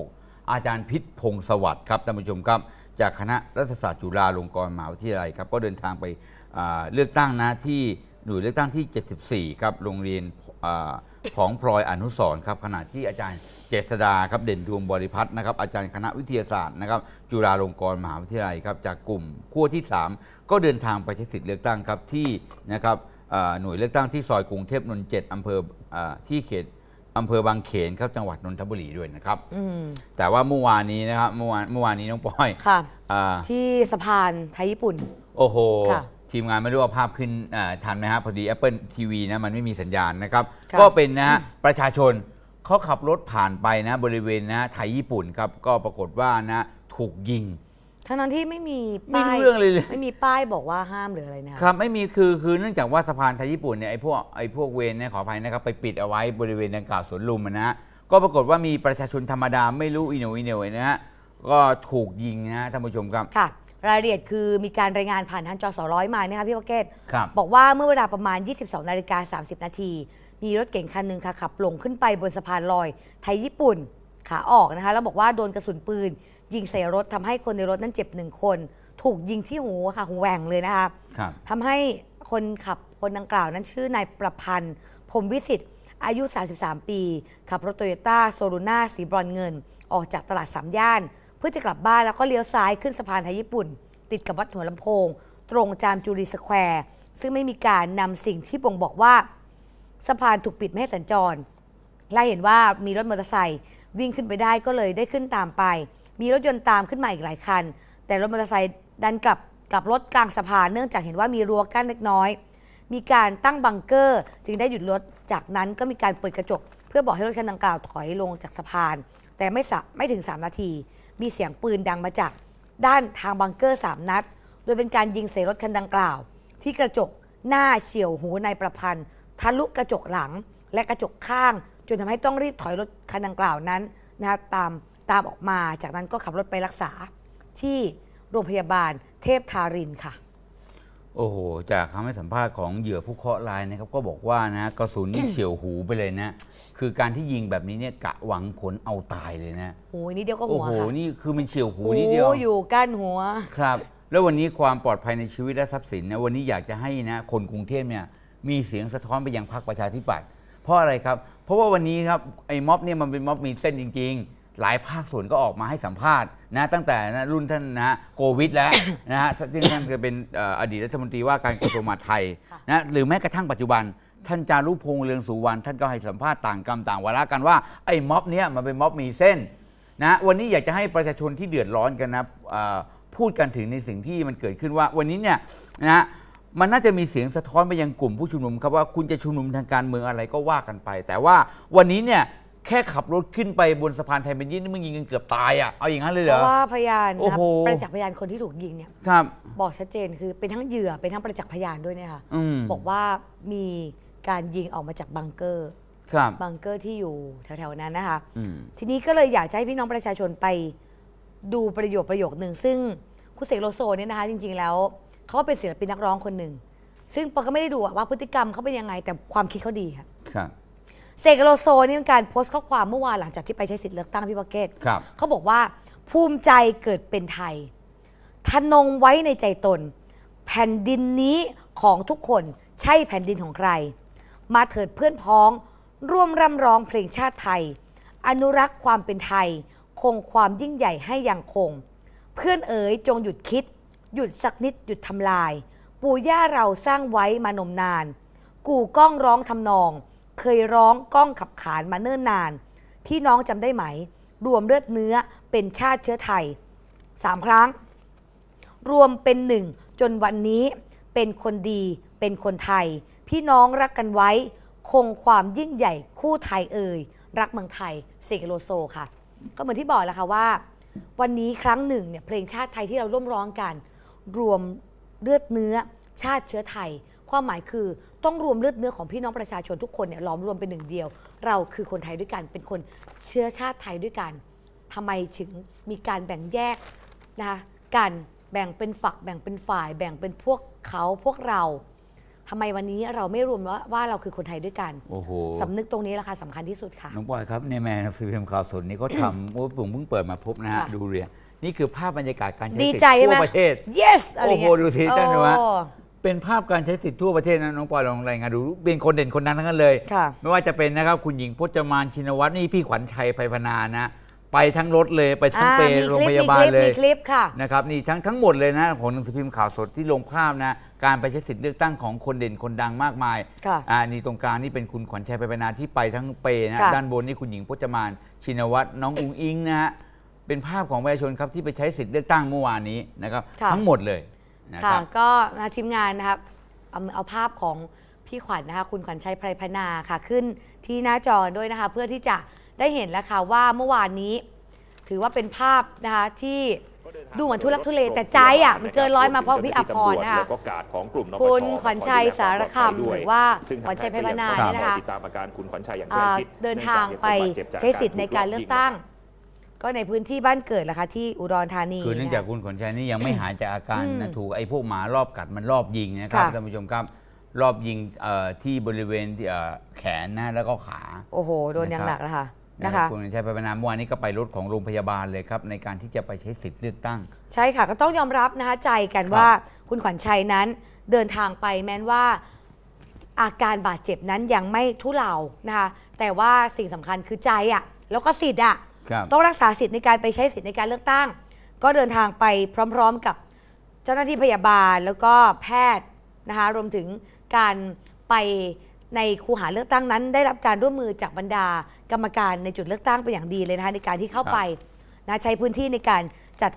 96 อาจารย์พิษพงศวัสดิ์ครับท่านผู้ชมครับจากคณะรัฐศาสตร์จุฬาลงกรณ์มหาวิทยาลัยครับก็เดินทางไปเลือกตั้งนะที่หน่วยเลือกตั้งที่ 74ครับโรงเรียนอของพลอยอนุสรครับขณะที่อาจารย์เจษดาครับเด่นดวงบริพัตรนะครับอาจารย์คณะวิทยาศาสตร์นะครับจุฬาลงกรณ์มหาวิทยาลัยครับจากกลุ่มขั้วที่ 3 ก็เดินทางไปใช้สิทธิเลือกตั้งครับที่นะครับหน่วยเลือกตั้งที่ซอยกรุงเทพนนท์เจ็ดอำเภอที่เขตอำเภอบางเขนครับจังหวัดนนทบุรีด้วยนะครับแต่ว่าเมื่อวานนี้นะครับเมื่อวานเมื่อวานนี้น้องปอยที่สะพานไทยญี่ปุ่น โอ้โห ทีมงานไม่รู้ว่าภาพขึ้นทันไหมฮะพอดี Apple TV นะมันไม่มีสัญญาณนะครับ ก็เป็นนะฮะประชาชนเขาขับรถผ่านไปนะ บริเวณนะไทยญี่ปุ่นครับก็ปรากฏว่านะถูกยิงทั้งนั้นที่ไม่มีไม่รู้ป้ายเรื่องเลยเลยไม่มีป้ายบอกว่าห้ามหรืออะไรนะครับไม่มีคือคือเนื่องจากว่าสะพานไทยญี่ปุ่นเนี่ยไอ้พวกไอ้พวกเวรเนี่ยขออภัยนะครับไปปิดเอาไว้บริเวณดังกล่าวสวนลุมนะฮะก็ปรากฏว่ามีประชาชนธรรมดาไม่รู้อนโนอินโนนะฮะก็ถูกยิงนะท่านผู้ชมครับค่ะ รายละเอียดคือมีการรายงานผ่านทางจอสอร้อยมาเนี่ยค่ะพี่ะเกตครับบอกว่าเมื่อเวลาประมาณ 22นาฬิกา30นาทีมีรถเก๋งคันหนึ่งค่ะขับลงขึ้นไปบนสะพานลอย ไทยญี่ปุ่นขาออกนะคะแล้วบอกว่าโดนกระสุนปืนยิงใส่รถทำให้คนในรถนั้นเจ็บหนึ่งคน ถูกยิงที่หูค่ะหูแหว่งเลยนะคะทำให้คนขับคนดังกล่าวนั้นชื่อนายประพันธ์พรมวิสิทธิ์อายุ 33 ปี ขับรถโตโยต้าโซลูน่าสีบรอนเงิน ออกจากตลาดสามย่าน เพื่อจะกลับบ้าน แล้วก็เลี้ยวซ้ายขึ้นสะพานไทยญี่ปุ่น ติดกับวัดหัวลำโพง ตรงจามจุรีสแควร์ ซึ่งไม่มีการนำสิ่งที่บ่งบอกว่าสะพานถูกปิดไม่ให้สัญจรและเห็นว่ามีรถมอเตอร์ไซค์วิ่งขึ้นไปได้ก็เลยได้ขึ้นตามไปมีรถยนต์ตามขึ้นมาอีกหลายคัน แต่รถมอเตอร์ไซค์ดันกลับกลับรถกลางสะพาน เนื่องจากเห็นว่ามีรั้วกั้นเล็กน้อย มีการตั้งบังเกอร์จึงได้หยุดรถ จากนั้นก็มีการเปิดกระจกเพื่อบอกให้รถคันดังกล่าวถอยลงจากสะพาน แต่ไม่สไม่ถึง 3 นาที มีเสียงปืนดังมาจาก ด้านทางบังเกอร์ 3 นัด โดยเป็นการยิงใส่รถคันดังกล่าว ที่กระจกหน้าเฉียวหูในประพันธ์ทะลุกระจกหลังและกระจกข้าง จนทำให้ต้องรีบถอยรถคันดังกล่าวนั้นนะตามตามออกมา จากนั้นก็ขับรถไปรักษาที่โรงพยาบาลเทพทารินค่ะ โอ้โห จากคำให้สัมภาษณ์ของเหยื่อผู้เคราะห์ร้ายนะครับก็บอกว่านะกระสุนนี่เฉียวหูไปเลยนะ คือการที่ยิงแบบนี้เนี่ยกะหวังผลเอาตายเลยนะโอ้ยนี่เดียวก็หัวหัวโอ้โหนี่คือมันเฉียวหูนี่เดียว โอ้อยู่กั้นหัว ครับ แล้ววันนี้ความปลอดภัยในชีวิตและทรัพย์สินนะวันนี้อยากจะให้นะ คนกรุงเทพเนี่ยมีเสียงสะท้อนไปยังพรรคประชาธิปัตย์ เพราะอะไรครับ เพราะว่าวันนี้ครับไอ้ม็อบเนี่ยมันเป็นม็อบมีเส้นจริง ๆหลายภาคส่วนก็ออกมาให้สัมภาษณ์นะตั้งแต่นะรุ่นท่านนะโควิดแล้วนะฮะท่่นท่านเคยเป็นอดีตรัฐมนตรีว่าการกระทรวงมหาดไทยนะหรือแม้กระทั่งปัจจุบัน ท่านจารุพงษ์เรืองสุวรรณท่านก็ให้สัมภาษณ์ต่างกรรม ต่างวาระกันว่าไอ้ม็อบเนี้ยมันเป็นม็อบมีเส้นนะวันนี้อยากจะให้ประชาชนที่เดือดร้อนกันนะพูดกันถึงในสิ่งที่มันเกิดขึ้นว่าวันนี้เนี่ยนะะมันน่าจะมีเสียงสะท้อนไปยังกลุ่มผู้ชุมนุมครับว่าคุณจะชุมนุมทางการเมืองอะไรก็ว่ากันไป แต่ว่าวันนี้เนี่ยแค่ขับรถขึ้นไปบนสะพานไทยเบี่นี่มึงยิงกันเกือบตายอ่ะเอาอย่างนั้นเลยเหรอเพราะว่าพยานนะประจักษ์พยานคนที่ถูกยิงเนี่ยครับ บอกชัดเจนคือเป็นทั้งเหยื่อเป็นทั้งประจักษ์พยานด้วยเนี่ยค่ะอบอกว่ามีการยิงออกมาจากบังเกอร์ ครับ บังเกอร์ที่อยู่แถวๆนั้นนะคะทีนี้ก็เลยอยากจะให้พี่น้องประชาชนไป ดูประโยคประโยคหนึ่งซึ่งคุณเสกโลโซเนี่ยนะคะ จริง ๆ แล้ว เขาเป็นศิลปินนักร้องคนหนึ่งซึ่งปอก็ไม่ได้ดูว่าพฤติกรรมเขาเป็นยังไงแต่ความคิดเขาดีค่ะครับเสกโลโซนี่เป็นการโพสต์ข้อความเมื่อวานหลังจากที่ไปใช้สิทธิ์เลือกตั้งพี่ปาเกตครับเขาบอกว่าภูมิใจเกิดเป็นไทย ทนงไว้ในใจตน แผ่นดินนี้ของทุกคนใช่แผ่นดินของใคร มาเถิดเพื่อนพ้อง ร่วมร่ำร้องเพลงชาติไทย อนุรักษ์ความเป็นไทย คงความยิ่งใหญ่ให้อย่างคง เพื่อนเอ๋ยจงหยุดคิด หยุดสักนิดหยุดทำลายปู่ย่าเราสร้างไว้มานมนาน กู่ก้องร้องทำนองเคยร้องก้องขับขานมาเนิ่นนานพี่น้องจำได้ไหม รวมเลือดเนื้อเป็นชาติเชื้อไทยสามครั้ง รวมเป็นหนึ่งจนวันนี้เป็นคนดีเป็นคนไทย พี่น้องรักกันไว้ คงความยิ่งใหญ่ คู่ไทยเอ่ยรักเมืองไทยเสกโลโซค่ะ ก็เหมือนที่บอกแล้วค่ะว่าวันนี้ครั้งหนึ่งเนี่ยเพลงชาติไทยที่เราร่วมร้องกัน รวมเลือดเนื้อชาติเชื้อไทย ความหมายคือต้องรวมเลือดเนื้อของพี่น้องประชาชนทุกคนเนี่ยล้อมรวมเป็นหนึ่งเดียว เราคือคนไทยด้วยกันเป็นคนเชื้อชาติไทยด้วยกัน ทำไมถึงมีการแบ่งแยกนะคะกันแบ่งเป็นฝักแบ่งเป็นฝ่าย แบ่งเป็นพวกเขาพวกเราทำไมวันนี้เราไม่รวมว่าว่าเราคือคนไทยด้วยกันโอ้โหสำนึกตรงนี้ราคาสำคัญที่สุดค่ะน้องบอยครับในแมนฟิล์มข่าวสดนี้ก็ทำโอ้ปุ่งเพิ่งเปิดมาพบนะฮะดูเรียน นี่คือภาพบรรยากาศการใช้สิทธิ์ทั่วประเทศ yes โอ้โหดูทีไ่้นหมว่าเป็นภาพการใช้สิทธิ์ทั่วประเทศนะน้องปอยลองรายงานดูเป็นคนเด่นคนนั้นทั้งนั้นเลยไม่ว่าจะเป็นนะครับคุณหญิงพจมานชินวัตรนี่พี่ขวัญชัยไพพนานะไปทั้งรถเลยไปทั้งเปรย์โรงพยาบาลเลยนะครับนี่ทั้งทั้งหมดเลยนะของหนังสือพิมพ์ข่าวสดที่ลงภาพนะการไปใช้สิทธิ์เลือกตั้งของคนเด่นคนดังมากมายอ่านี่ตรงกลางนี่เป็นคุณขวัญชัยไพพนาที่ไปทั้งเปรย์นะะด้านบนนี่คุณหญิงพจมานชินวัตรน้องอุงอิงนะฮะเป็นภาพของประชาชนครับที่ไปใช้สิทธิ์เลือกตั้งเมื่อวานนี้นะครับ ทั้งหมดเลยนะครับก็มาทีมงานนะครับ เอาเอาภาพของพี่ขวัญนนะคะคุณขวัญชัยไพรพนาค่ะขึ้นที่หน้าจอด้วยนะคะเพื่อที่จะได้เห็นแล้วค่ะว่าเมื่อวานนี้ ถือว่าเป็นภาพนะคะที่ดูเหมือนทุลักทุเลแต่ใจอ่ะมันเกินร้อยมาเพราะพี่อภรนะคะาคุณขวัญชัยสารคำหรือว่าขวัญชัยไพรพนาเนี่ยนะคะเดินทางไปใช้สิทธิ์ในการเลือกตั้งก็ในพื้นที่บ้านเกิดล่ะคะที่อุดรธานี คือเนื่องจากคุณขนชัยนี่ยังไม่หายจากอาการนะถูก ไอ้พวกหมารอบกัดมันรอบยิงนะครับท่านผู้ชมครับรอบยิงที่บริเวณแขนนะแล้วก็ขา โอ้โห โดนอย่างหนักนะคะนะคะคุณชัยไปประนามวันนี้ก็ไปรถของโรงพยาบาลเลยครับ ในการที่จะไปใช้สิทธิ์เลือกตั้ง ใช่ค่ะก็ต้องยอมรับนะคะใจกันว่าคุณขวัญชัยนั้นเดินทางไปแม้นว่าอาการบาดเจ็บนั้นยังไม่ทุเลานะคะแต่ว่าสิ่งสำคัญคือใจอะ่ะแล้วก็สิทธิ์อะ่ะต้องรักษาสิทธิ์ในการไปใช้สิทธิ์ในการเลือกตั้ง ก็เดินทางไปพร้อมๆกับ เจ้าหน้าที่พยาบาลแล้วก็แพทย์นะคะ รวมถึงการไปในคูหาเลือกตั้งนั้น ได้รับการร่วมมือจากบรรดา กรรมการในจุดเลือกตั้งเป็นอย่างดีเลยนะคะในการที่เข้าไปนะใช้พื้นที่ในการจัด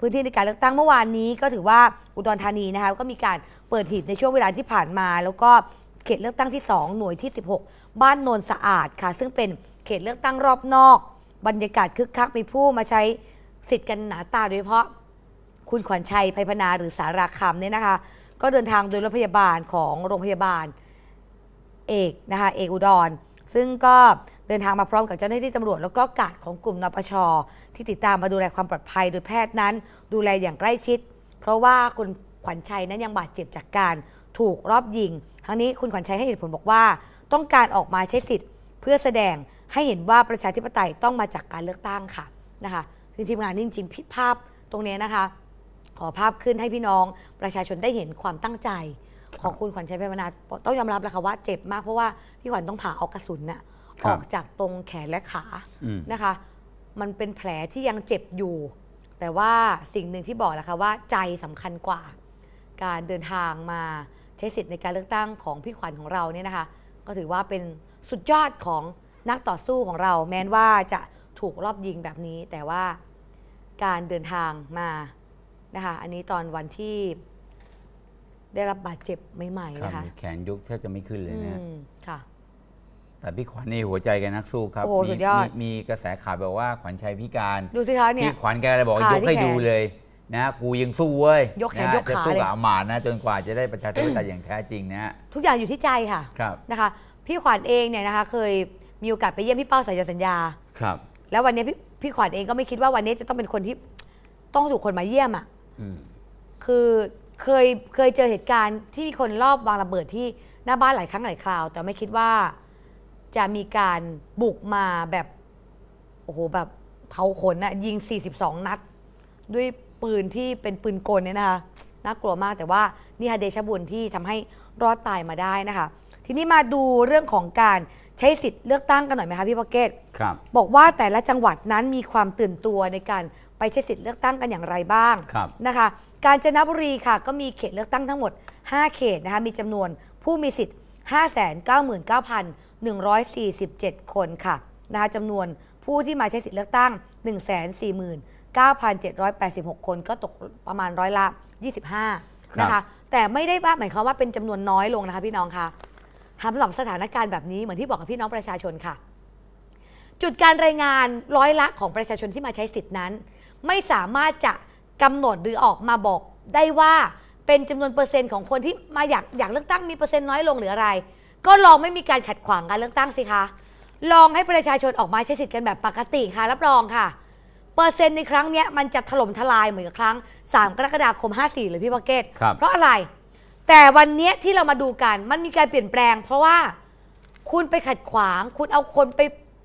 พื้นที่ในการเลือกตั้งเมื่อวานนี้ ก็ถือว่าอุดรธานีนะคะก็มีการเปิดหีบในช่วงเวลาที่ผ่านมา แล้วก็เขตเลือกตั้งที่ 2 หน่วยที่ 16 บ้านโนนสะอาดค่ะซึ่งเป็นเขตเลือกตั้งรอบนอกบรรยากาศคึกคักมีผู้มาใช้สิทธิ์กันหนาตาโดยเฉพาะคุณขวัญชัยภัยพนาหรือสาราคำเนี่ยนะคะก็เดินทางโดยรถพยาบาลของโรงพยาบาลเอกนะคะเอกอุดร ซึ่งก็เดินทางมาพร้อมกับเจ้าหน้าที่ตำรวจแล้วก็กาดของกลุ่มนปชที่ติดตามมาดูแลความปลอดภัย โดยแพทย์นั้น ดูแลอย่างใกล้ชิด เพราะว่าคุณขวัญชัยนั้นยังบาดเจ็บจากการถูกรอบยิงทั้งนี้คุณขวัญชัยให้เหตุผลบอกว่าต้องการออกมาใช้สิทธิ์เพื่อแสดงให้เห็นว่าประชาธิปไตยต้องมาจากการเลือกตั้งค่ะนะคะ ทีมงานจริงๆพิภาพตรงนี้นะคะ ขอภาพขึ้นให้พี่น้อง ประชาชนได้เห็นความตั้งใจของคุณขวัญชัยพิมนา ต้องยอมรับแล้วค่ะว่า เจ็บมากเพราะว่าพี่ขวัญต้องผ่าเอากระสุนน่ะ ออกจากตรงแขนและขานะคะ มันเป็นแผลที่ยังเจ็บอยู่ แต่ว่าสิ่งหนึ่งที่บอกแหละค่ะว่า ใจสำคัญกว่า การเดินทางมาใช้สิทธิ์ในการเลือกตั้งของพี่ขวัญของเราเนี่ยนะคะ ก็ถือว่าเป็นสุดยอดของนักต่อสู้ของเรา แม้นว่าจะถูกรอบยิงแบบนี้ แต่ว่าการเดินทางมานะคะ อันนี้ตอนวันที่ได้รับบาดเจ็บใหม่ๆนะคะแขนยุกแทบจะไม่ขึ้นเลยนะค่ะแต่พี่ขวัญนี่หัวใจแกนักสู้ครับโอ้สุดยอดมีกระแสข่าวแบบว่า ขวัญชัยพิการ ดูสิคะเนี่ย พี่ขวัญแกเลยบอกยกให้ดูเลย นะ กูยังสู้เว้ยยกแขนยกขาจะสู้กับอามาตนะจนกว่าจะได้ประชาธิปไตยอย่างแท้จริงนะทุกอย่างอยู่ที่ใจค่ะครับนะคะ พี่ขวัญเองเนี่ยนะคะ เคยมีโอกาสไปเยี่ยมพี่เป้าสายสัญญา ครับ แล้ววันนี้พี่พี่ขวัญเองก็ไม่คิดว่าวันนี้จะต้องเป็นคนที่ต้องถูกคนมาเยี่ยมอ่ะอคือเคยเคยเจอเหตุการณ์ที่มีคนรอบวางระเบิดที่หน้าบ้านหลายครั้งหลายคราว แต่ไม่คิดว่าจะมีการบุกมาแบบ โอ้โหแบบเผาขนอะยิง 42 นัดด้วยปืนที่เป็นปืนกลเนี่ยนะคะน่ากลัวมาก แต่ว่านี่ฮะเดชบุญที่ทำให้รอดตายมาได้นะคะทีนี้มาดูเรื่องของการใช้สิทธิ์เลือกตั้งกันหน่อยไหมคะพี่ปอกเกตครับ บอกว่าแต่ละจังหวัดนั้นมีความตื่นตัวในการไปใช้สิทธิ์เลือกตั้งกันอย่างไรบ้างครับนะคะ กาญจนบุรีค่ะ ก็มีเขตเลือกตั้งทั้งหมด 5 เขตนะคะ มีจำนวนผู้มีสิทธิ์ 599,147 คนค่ะนะคะจำนวนผู้ที่มาใช้สิทธิ์เลือกตั้ง 149,786 คนก็ตกประมาณร้อยละ 25 นะคะ แต่ไม่ได้ว่าหมายความว่าเป็นจำนวนน้อยลงนะคะพี่น้องคะหำหลอมสถานการณ์แบบนี้เหมือนที่บอกกับพี่น้องประชาชนค่ะ จุดการรายงานร้อยละของประชาชนที่มาใช้สิทธินั้น ไม่สามารถจะกำหนดหรือออกมาบอก ได้ว่าเป็นจำนวนเปอร์เซ็นต์ของคนที่มาอยากอยากเลือกตั้งมีเปอร์เซ็นต์น้อยลงหรืออะไร ก็ลองไม่มีการขัดขวางการเลือกตั้งสิคะลองให้ประชาชนออกมาใช้สิทธิ์กันแบบปกติค่ะ รับรองค่ะ เปอร์เซ็นต์ในครั้งนี้มันจะถล่มทลายเหมือนกับครั้ง 3 กรกฎาคม 54หรือพี่ปเกต เพราะอะไรแต่วันนี้ที่เรามาดูกันมันมีการเปลี่ยนแปลง เพราะว่าคุณไปขัดขวาง คุณเอาคนไป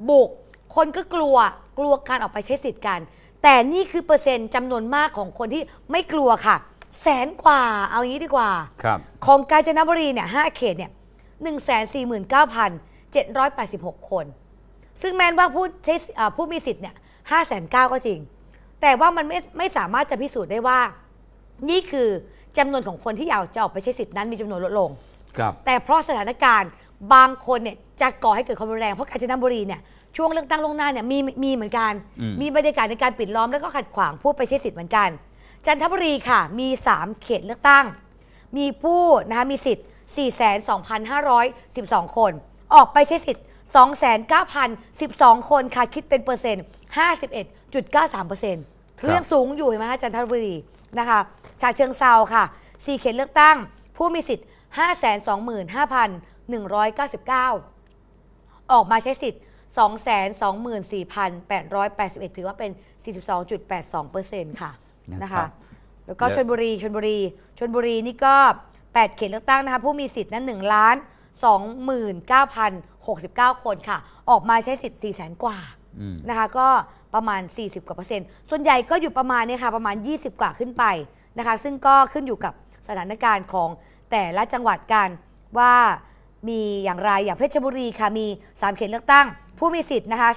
บุก คนก็กลัวกลัวการออกไปใช้สิทธิ์กัน แต่นี่คือเปอร์เซ็นต์จำนวนมากของคนที่ไม่กลัวค่ะ แสนกว่า เอางี้ดีกว่า ครับ ของกาญจนบุรีเนี่ยห้าเขตเนี่ยหนึ่งแสนสี่หมื่นเก้าพันเจ็ดร้อยแปดสิบหกคน ซึ่งแม้ว่าผู้ใช้ผู้มีสิทธิ์เนี่ยห้าแสนเก้าก็จริง แต่ว่ามันไม่ไม่สามารถจะพิสูจน์ได้ว่า นี่คือจำนวนของคนที่อยากจะออกไปใช้สิทธินั้นมีจำนวนลดลงครับ แต่เพราะสถานการณ์บางคนเนี่ยจะก่อให้เกิดความรุนแรง เพราะกาญจนบุรีเนี่ยช่วงเลือกตั้งลงหน้าเนี่ยมีมีเหมือนกัน มีบรรยากาศในการปิดล้อมแล้วก็ขัดขวางผู้ไปใช้สิทธิ์เหมือนกัน จันทบุรีค่ะ มี 3 เขตเลือกตั้ง มีผู้นะคะมีสิทธิ์ 42,512 คน ออกไปใช้สิทธิ์ 29,012 คนค่ะคิดเป็นเปอร์เซ็นต์ 51.93%เปอร์์เซ็นตยังสูงอยู่เห็นไหมคะจันทบุรีนะคะชาเชิงเซาค่ะ4เขตเลือกตั้ง ผู้มีสิทธิ์525,199 ออกมาใช้สิทธิ์224,881 ถือว่าเป็น 42.82%ค่ะ นะคะ แล้วก็ชนบุรี ชนบุรี ชนบุรีนี่ก็ 8 เขตเลือกตั้งนะคะ ผู้มีสิทธิ์นั้น1ล้าน29,069 คนค่ะ ออกมาใช้สิทธิ์4 0 0แสนกว่านะคะ ก็ประมาณ 40กว่าเปอร์เซ็นต์ส่วนใหญ่ก็อยู่ประมาณนี้ค่ะ ประมาณ20 กว่าขึ้นไปนะคะซึ่งก็ขึ้นอยู่กับสถานการณ์ของแต่ละจังหวัดกัน ว่ามีอย่างไรอย่างเพชรบุรีค่ะมี 3 เขตเลือกตั้ง ผู้มีสิทธิ์นะคะ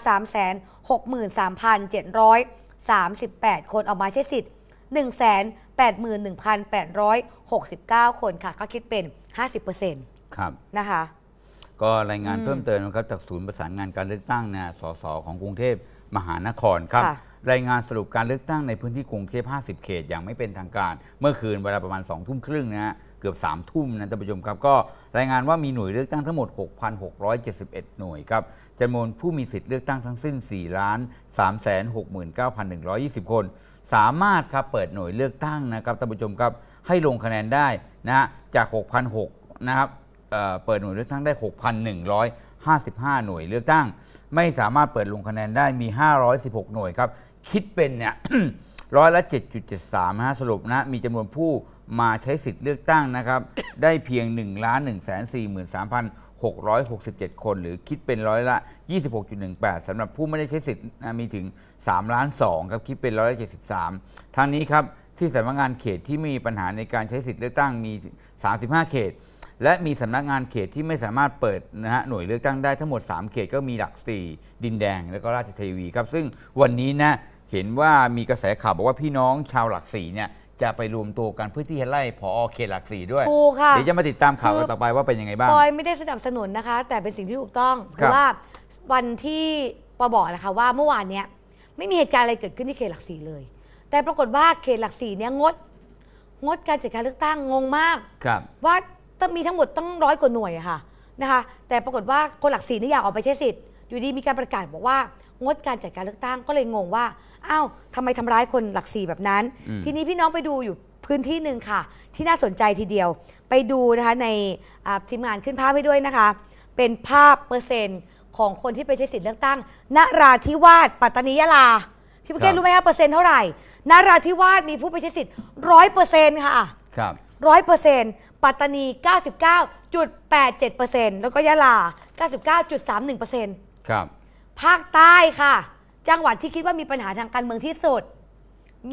363,738 คนออกมาใช้สิทธิ์181,869 คนค่ะ ก็คิดเป็น 50%ครับนะคะก็รายงานเพิ่มเติมนะครับ จากศูนย์ประสานงานการเลือกตั้งนะสสของกรุงเทพมหานครครับรายงานสรุปการเลือกตั้งในพื้นที่กรุงเทพ50 เขตอย่างไม่เป็นทางการ เมื่อคืนเวลาประมาณ2ทุ่มครึ่งนะฮะเกือบ 3 ทุ่มนะท่านผู้ชมครับ ก็รายงานว่ามีหน่วยเลือกตั้งทั้งหมด 6,671 หน่วยครับจำนวนผู้มีสิทธิ์เลือกตั้งทั้งสิ้น4ล้าน369,120 คน สามารถครับเปิดหน่วยเลือกตั้งนะครับท่านผู้ชมครับให้ลงคะแนนได้นะฮะจาก6,006นะครับเเปิดหน่วยเลือกตั้งได้ 6,100 55 หน่วยเลือกตั้ง ไม่สามารถเปิดลงคะแนนได้มี 516 หน่วยครับคิดเป็นเนี่ยร้อยละ7.73ฮะสรุปนะ มีจำนวนผู้มาใช้สิทธิ์เลือกตั้งนะครับ ได้เพียง1 1 4 3 667คนหรือ คิดเป็นร้อยละ26.18สำหรับผู้ไม่ได้ใช้สิทธิ์มีถึง3ล้าน2ครับ คิดเป็นร้อยละ73ทางนี้ครับ ที่สำนักงานเขตที่ไม่มีปัญหาในการใช้สิทธิ์เลือกตั้งมี35เขต และมีสำนักงานเขตที่ไม่สามารถเปิดนะฮะหน่วยเลือกตั้งได้ทั้งหมด3เขตก็มีหลักสี่ดินแดงและก็ราชเทวีครับ ซึ่งวันนี้นะเห็นว่ามีกระแสข่าวบอกว่าพี่น้องชาวหลักสี่เนี่ยจะไปรวมตัวกันเพื่อที่จะไล่ผอเขตหลักสี่ด้วยถูกค่ะเดี๋ยวจะมาติดตามข่าวต่อไปว่าเป็นยังไงบ้างปอยไม่ได้สนับสนุนนะคะแต่เป็นสิ่งที่ถูกต้องเพราะว่าวันที่ปอบอกนะคะว่าเมื่อวานเนี้ยไม่มีเหตุการณ์อะไรเกิดขึ้นที่เขตหลักสี่เลย แต่ปรากฏว่าเขตหลักสี่เนี้ยงด งดการจัดการเลือกตั้งงงมากว่าต้องมีทั้งหมดตั้งร้อยกว่าหน่วยค่ะนะคะแต่ปรากฏว่าคนหลักสี่นี่อยากออกไปใช้สิทธิ์ อยู่ดีมีการประกาศบอกว่า งดการจัดการเลือกตั้งก็เลยงงว่าอ้าวทำไมทำร้ายคนหลักสี่แบบนั้น ทีนี้พี่น้องไปดูอยู่พื้นที่หนึ่งค่ะ ที่น่าสนใจทีเดียวไปดูนะคะ ในทีมงานขึ้นภาพให้ด้วยนะคะ เป็นภาพเปอร์เซ็นต์ของคนที่ไปใช้สิทธิ์เลือกตั้งนราธิวาสปัตตานียาลา พี่ปพืเกนรู้ไหมคะเปอร์เซ็นต์เท่าไหร่นราธิวาสมีผู้ไปใช้สิทธิ์ร้อยเปอร์เซ็นต์ค่ะครับร้อยเปอร์เซ็นต์ปัตตานี99.87%แล้วก็ยะลา99.31%ครับภาคใต้ค่ะจังหวัดที่คิดว่ามีปัญหาทางการเมืองที่สุด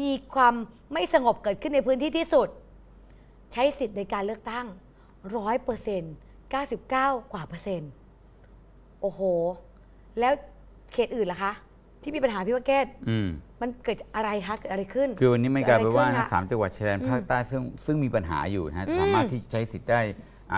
มีความไม่สงบเกิดขึ้นในพื้นที่ที่สุด ใช้สิทธิ์ในการเลือกตั้งร้อยเปอร์เซ็นต์เก้าสิบเก้ากว่าเปอร์เซ็นต์ โอ้โห แล้วเขตอื่นล่ะคะ ที่มีปัญหาพี่ว่าแก้มันเกิดอะไรคะเกิดอะไรขึ้น คือวันนี้ไม่กลายเป็นว่าสามจังหวัดชายแดนภาคใต้ซึ่งซึ่งมีปัญหาอยู่นะ สามารถที่ใช้สิทธิ์ได้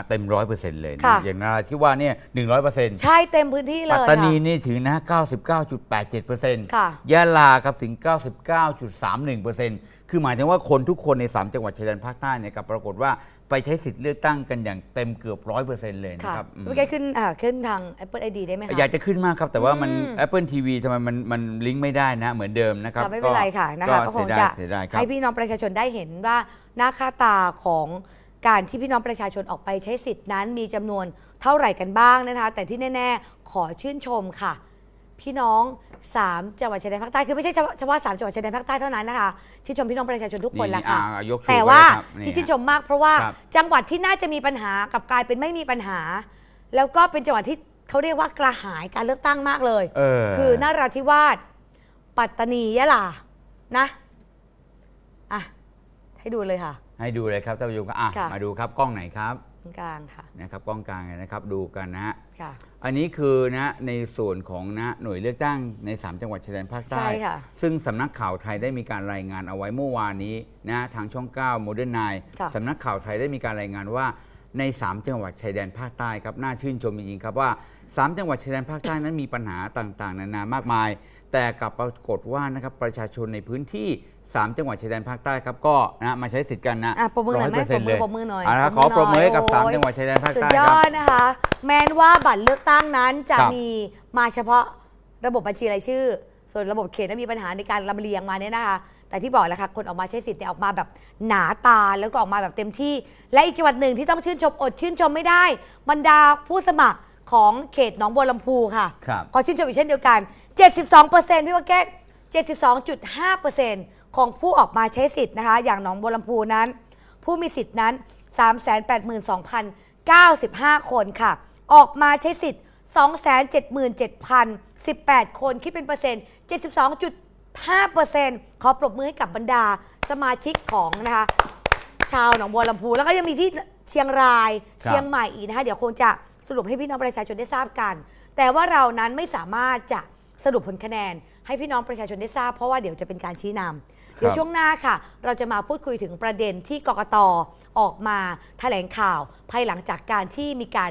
เต็มร้อยเปอร์เซ็นต์เลย อย่างนราธิวาสเนี่ยหนึ่งร้อยเปอร์เซ็นต์ใช่เต็มพื้นที่เลย ปัตตานี่นี่ถึงนะเก้าสิบเก้าจุดแปดดเเจ็ปอร์เซ็นต์ยะลาครับถึงเก้าสิบเก้าาจุดสมหนึ่งเปอร์เซ็นต์คือหมายถึงว่าคนทุกคนในสามจังหวัดชายแดนภาคใต้เนี่ยกับปรากฏว่าไปใช้สิทธิ์เลือกตั้งกันอย่างเต็มเกือบร้อยเปอร์เซ็นต์เลยนะครับอมเมื่อกี้ขึ้นอ่าขึ้นทาง Apple ID ได้ไหมคะอยากจะขึ้นมากครับ แต่ว่ามันอปเ Apple TV ทำไมมันมันลิงก์ไม่ได้นะเหมือนเดิมนะครับไม่เป็นไรค่ะนะคะก็คงจะให้พี่น้องประชาชนได้เห็นว่าหน้าค่าตาของการที่พี่น้องประชาชนออกไปใช้สิทธินั้น มีจำนวนเท่าไหร่กันบ้างนะคะแต่ที่แน่ ๆ ขอชื่นชมค่ะ พี่น้อง3จังหวัดชายแดนภาคใต้คือไม่ใช่เฉพาะสามจังหวัดชายแดนภาคใต้เท่านั้นนะคะ ชื่นชมพี่น้องประชาชนทุกคนละค่ะแต่ว่าที่ชื่นชมมาก เพราะว่าจังหวัดที่น่าจะมีปัญหากับกลายเป็นไม่มีปัญหา แล้วก็เป็นจังหวัดที่เขาเรียกว่ากระหายการเลือกตั้งมากเลยคือนาราธิวาสปัตตานียะลานะอ่ะให้ดูเลยค่ะให้ดูเลยครับท่านผู้ชมครับอ่ะมาดูครับ กล้องไหนครับงกลางค่ะนะครับกล้องกลางนะครับ ดูกันนะฮะอันนี้คือนะในส่วนของนะหน่วยเลือกตั้งใน 3 จังหวัดชายแดนภาคใต้ใช่ค่ะซึ่งสำนักข่าวไทยได้มีการรายงานเอาไว้เมื่อวานนี้นะทางช่อง9โมเดิร์นไนน์สำนักข่าวไทยได้มีการรายงานว่าใน 3 จังหวัดชายแดนภาคใต้ครับน่าชื่นชมจริงๆครับว่าสามจังหวัดชายแดนภาคใต้นั้นมีปัญหาต่างๆนานามากมาย แต่กลับปรากฏว่านะครับประชาชนในพื้นที่3จังหวัดชายแดนภาคใต้ครับก็นะมาใช้สิทธิ์กันนะอปรบมือหน่อยไหมปรบมือปรบมือหน่อยอ่นขอปรโมือให้กับ3จังหวัดชายแดนภาคใต้ครับดนะคะ แม้นว่าบัตรเลือกตั้งนั้นจะมีมาเฉพาะระบบบัญชีรายชื่อ ส่วนระบบเขตนั้นมีปัญหาในการลำเลียงมาเนี่ยนะคะ แต่ที่บอกแล้วค่ะคนออกมาใช้สิทธิ์เนี่ยออกมาแบบหนาตาแล้วก็ออกมาแบบเต็มที่ และอีกจังหวัดหนึ่งที่ต้องชื่นชมอด ชื่นชมไม่ได้บรรดาผู้สมัครของเขตหนองบัวลำพูค่ะครับขอชื่นชมอีกเช่นเดียวกัน 72%พี่ว่าแก้ 72.5%ของผู้ออกมาใช้สิทธิ์นะคะ อย่างหนองบัวลำพูนั้น ผู้มีสิทธิ์นั้น 382,095 คนค่ะ ออกมาใช้สิทธิ์ 277,018 คนคิดเป็นเปอร์เซ็นต์ 72.5%ขอปรบมือให้กับบรรดา สมาชิกของนะคะชาวหนองบัวลำพูแล้วก็ยังมีที่เชียงราย เชียงใหม่อีกนะคะ เดี๋ยวคงจะสรุปให้พี่น้องประชาชนได้ทราบกัน แต่ว่าเรานั้นไม่สามารถจะสรุปผลคะแนน ให้พี่น้องประชาชนได้ทราบเพราะว่าเดี๋ยวจะเป็นการชี้นำเดี๋ยวช่วงหน้าค่ะ เราจะมาพูดคุยถึงประเด็นที่กกตออกมาแถลงข่าวภายหลังจากการที่มีการ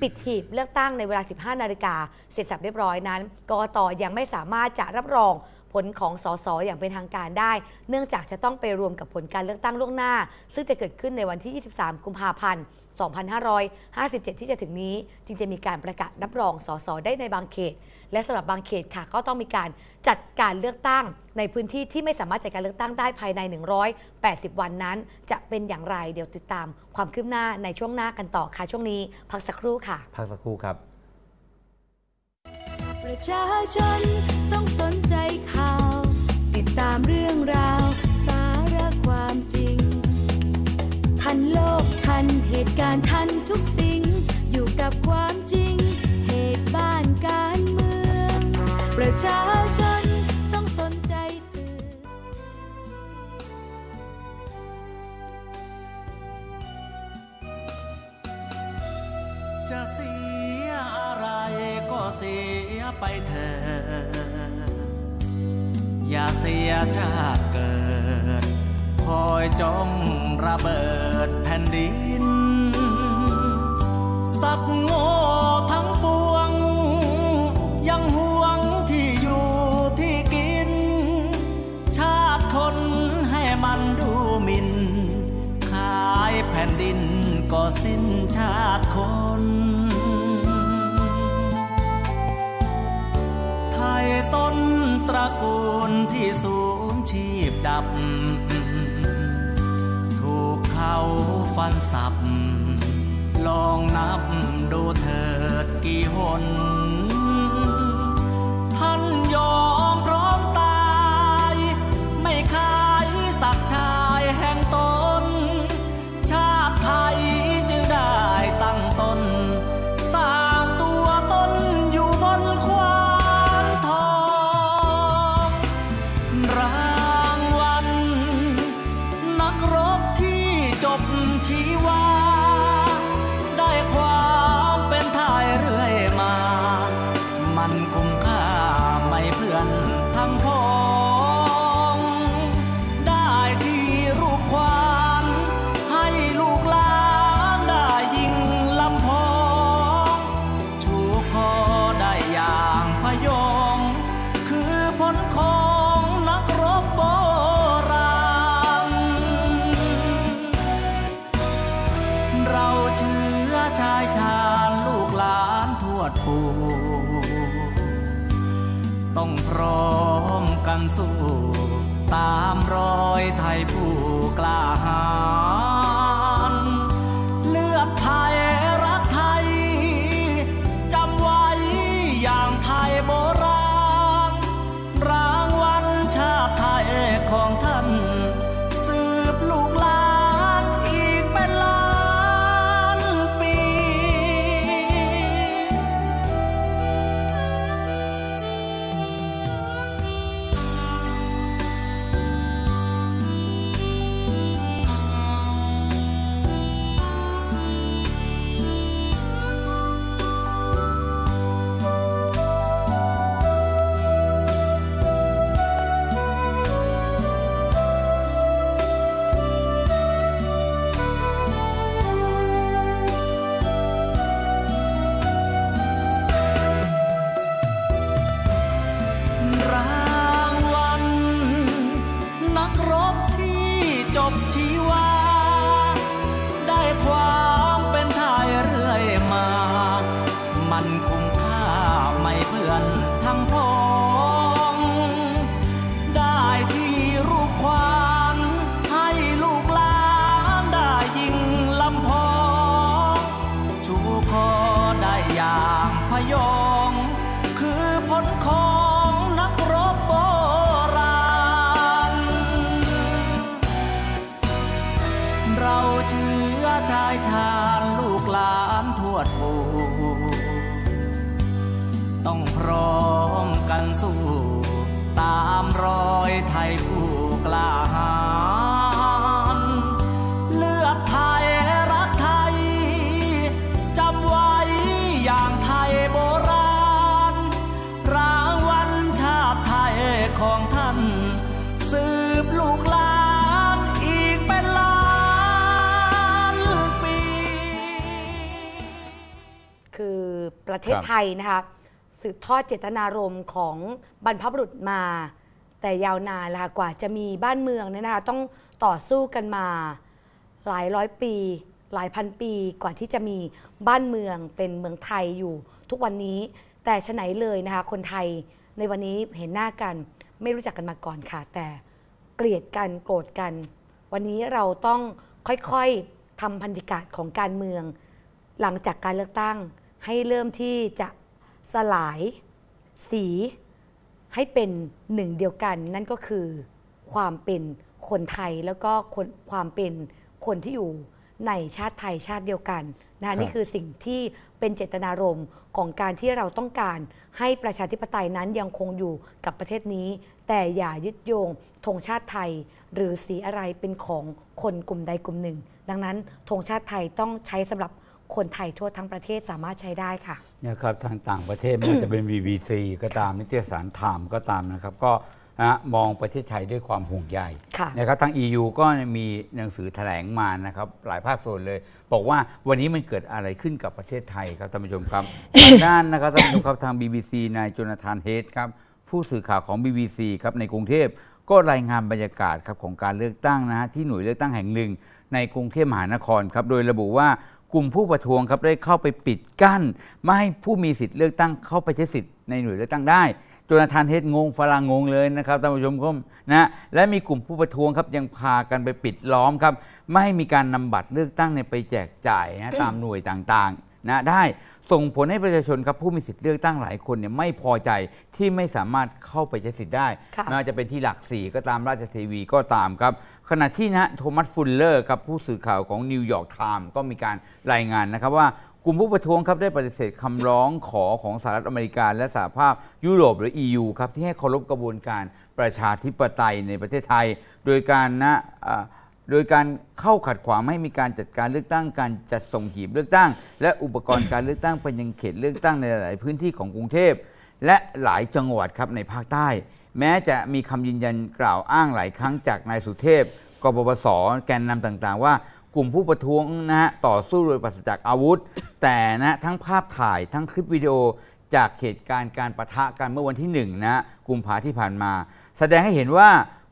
ปิดหีบเลือกตั้งในเวลา 15นาฬิกาเสร็จสับเรียบร้อยนั้น กกตยังไม่สามารถจะรับรองผลของสสอย่างเป็นทางการได้ เนื่องจากจะต้องไปรวมกับผลการเลือกตั้งล่วงหน้า ซึ่งจะเกิดขึ้นในวันที่ 23กุมภาพันธ์2557 ที่จะถึงนี้จึงจะมีการประกาศรับรอง สสได้ในบางเขต และสำหรับบางเขตค่ะ ก็ต้องมีการจัดการเลือกตั้งในพื้นที่ที่ไม่สามารถจัดการเลือกตั้งได้ภายใน 180 วันนั้น จะเป็นอย่างไรเดี๋ยวติดตาม ความคืบหน้าในช่วงหน้ากันต่อค่ะ ช่วงนี้ พักสักครู่ค่ะ พักสักครู่ครับ ประชาชน ต้องสนใจข่าวติดตามเรื่องราวสาระความจริงทันโลกทันเหตุการณ์ทันทุกสิ่ง อยู่กับความจริง เหตุบ้านการเมือง ประชาชนต้องสนใจสื่อจะเสียอะไรก็เสียไปเถออย่าเสียชาติเกิดคอยจ้องระเบิดแผ่นดินสัตว์โง่ฟันสับลองนับดูเถิดกี่หนยนะคะสืบทอดเจตนารมณ์ของบรรพบุรุษมา แต่ยาวนานละกว่าจะมีบ้านเมืองเนี่ยนะคะต้องต่อสู้กันมา หลายร้อยปี หลายพันปีกว่าที่จะมีบ้านเมืองเป็นเมืองไทยอยู่ ทุกวันนี้แต่ฉไหนเลยนะคะคนไทยในวันนี้เห็นหน้ากัน ไม่รู้จักกันมาก่อนค่ะ แต่เกลียดกันโกรธกัน วันนี้เราต้องค่อยๆทำพันธิกาของการเมือง หลังจากการเลือกตั้งให้เริ่มที่จะสลายสีให้เป็นหนึ่งเดียวกัน นั่นก็คือความเป็นคนไทยแล้วก็คความเป็นคนที่อยู่ในชาติไทยชาติเดียวกันนะนี่คือสิ่งที่เป็นเจตนารมณ์ของการที่เราต้องการให้ประชาธิปไตยนั้นยังคงอยู่กับประเทศนี้ แต่อย่ายึดโยงธงชาติไทยหรือสีอะไรเป็นของคนกลุ่มใดกลุ่มหนึ่ง ดังนั้นธงชาติไทยต้องใช้สำหรับคนไทยทั่วทั้งประเทศสามารถใช้ได้ค่ะเนี่ยครับทางต่างประเทศไม่ว่าจะเป็น BBC ก็ตาม นิตยสารไทม์ก็ตามนะครับก็นะมองประเทศไทยด้วยความห่วงใยนะครับทาง EU ก็มีหนังสือแถลงมานะครับหลายภาคส่วนเลย บอกว่าวันนี้มันเกิดอะไรขึ้นกับประเทศไทยครับท่านผู้ชมครับทางด้านนะครับท่านผู้ชมครับทาง BBC นายจนทานเฮดครับผู้สื่อข่าวของ BBC ครับในกรุงเทพก็รายงานบรรยากาศครับของการเลือกตั้งนะฮะที่หน่วยเลือกตั้งแห่งหนึ่งในกรุงเทพมหานครครับโดยระบุว่ากลุ่ม ผู้ประท้วงครับได้เข้าไปปิดกั้น ไม่ให้ผู้มีสิทธิ์เลือกตั้งเข้าไปใช้สิทธิ์ในหน่วยเลือกตั้งได้ จนทานเฮดงงฝรั่งงงเลยนะครับท่านผู้ชมครับนะและมีกลุ่มผู้ประท้วงครับยังพากันไปปิดล้อมครับ ไม่ให้มีการนำบัตรเลือกตั้งเนี่ยไปแจกจ่ายนะตามหน่วยต่างๆนะได้ส่งผลให้ประชาชนครับผู้มีสิทธิ์เลือกตั้งหลายคนเนี่ยไม่พอใจที่ไม่สามารถเข้าไปใช้สิทธิ์ได้ไม่ว่าจะเป็นที่หลักสี่ก็ตามราชเทวีก็ตามครับขณะที่นะโทมัสฟุลเลอร์กับผู้สื่อข่าวของนิวยอร์กไทม์ก็มีการรายงานนะครับ ว่ากลุ่มผู้ประท้วงครับได้ปฏิเสธคำร้องขอของสหรัฐอเมริกาและสหภาพยุโรปหรือ EU ครับ ที่ให้เคารพกระบวนการประชาธิปไตยในประเทศไทย โดยการนะโดยการเข้าขัดขวางไม่ให้มีการจัดการเลือกตั้งการจัดส่งหีบเลือกตั้ง และอุปกรณ์การเลือกตั้งเป็นยังเขตเลือกตั้งในหลายพื้นที่ของกรุงเทพและหลายจังหวัดครับในภาคใต้แม้จะมีคำยืนยันกล่าวอ้างหลายครั้งจากนายสุเทพ กบพศแกนนำต่าง ๆ ว่า กลุ่มผู้ประท้วงนะฮะต่อสู้โดยปราศจากอาวุธ แต่นะทั้งภาพถ่ายทั้งคลิปวิดีโอจากเหตุการณ์การประทะกันเมื่อวันที่1นนะกลุ่มผาที่ผ่านมา แสดงให้เห็นว่า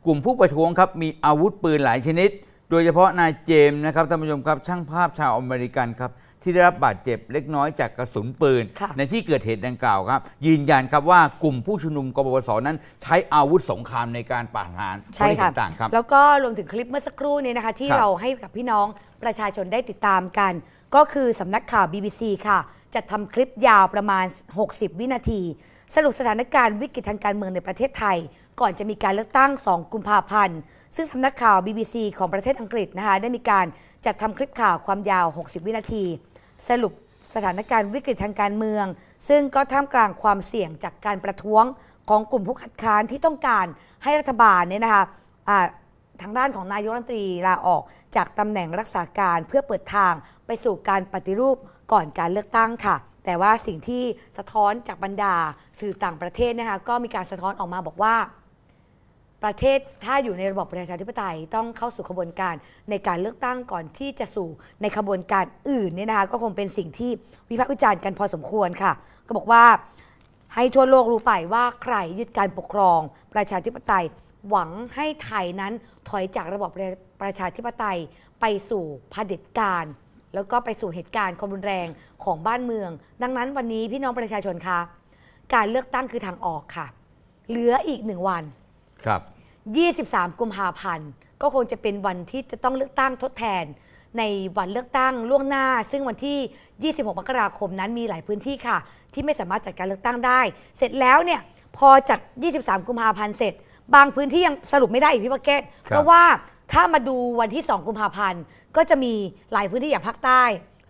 กลุ่มผู้ประท้วงครับมีอาวุธปืนหลายชนิด โดยเฉพาะนายเจมส์นะครับท่านผู้ชมครับช่างภาพชาวอเมริกันครับที่ได้รับบาดเจ็บเล็กน้อยจากกระสุนปืน ในที่เกิดเหตุดังกล่าวครับยืนยันครับว่ากลุ่มผู้ชุมนุมกบพศนั้น ใช้อาวุธสงครามในการปราหานใช่ค่ะต่างครับ แล้วก็รวมถึงคลิปเมื่อสักครู่นี้นะคะที่เราให้กับพี่น้องประชาชนได้ติดตามกัน ก็คือสำนักข่าว BBC ค่ะจัดทำคลิปยาวประมาณ 60 วินาที สรุปสถานการณ์วิกฤตทางการเมืองในประเทศไทย ก่อนจะมีการเลือกตั้ง2กุมภาพันธ์ซึ่งสำนักข่าว BBC ของประเทศอังกฤษนะคะได้มีการจัดทำคลิปข่าวความยาว 60 วินาทีสรุปสถานการณ์วิกฤตทางการเมือง ซึ่งก็ท่ามกลางความเสี่ยงจากการประท้วงของกลุ่มผู้คัดค้านที่ต้องการให้รัฐบาลเนี่ยนะคะะทางด้านของนายกรัฐมนตรีลาออกจากตำแหน่งรักษาการเพื่อเปิดทางไปสู่การปฏิรูปก่อนการเลือกตั้งค่ะ แต่ว่าสิ่งที่สะท้อนจากบรรดา สื่อต่างประเทศนะคะก็มีการสะท้อนออกมาบอกว่าประเทศถ้าอยู่ในระบบประชาธิปไตยต้องเข้าสู่ขบวนการในการเลือกตั้งก่อนที่จะสู่ในขบวนการอื่นเนี่ยนะคะก็คงเป็นสิ่งที่วิพากษ์วิจารณ์กันพอสมควรค่ะ ก็บอกว่า ให้ทั่วโลกรู้ไปว่าใครยึดการปกครองประชาธิปไตยหวังให้ไทยนั้นถอยจากระบบประชาธิปไตยไปสู่เผด็จการแล้วก็ไปสู่เหตุการณ์ความรุนแรงของบ้านเมือง ดังนั้นวันนี้พี่น้องประชาชนคะ การเลือกตั้งคือทางออกค่ะ เหลืออีกหนึ่งวันครับ23 กุมภาพันธ์ ก็คงจะเป็นวันที่จะต้องเลือกตั้งทดแทน ในวันเลือกตั้งล่วงหน้า ซึ่งวันที่ 26มกราคมนั้นมีหลายพื้นที่ค่ะ ที่ไม่สามารถจัดการเลือกตั้งได้ เสร็จแล้วเนี่ยพอจัด 23 กุมภาพันธ์เสร็จ บางพื้นที่ยังสรุปไม่ได้อีกพี่ปาะเกตเพราะว่าถ้ามาดูวันที่2กุมภาพันธ์ก็จะมีหลายพื้นที่อย่างภาคใต้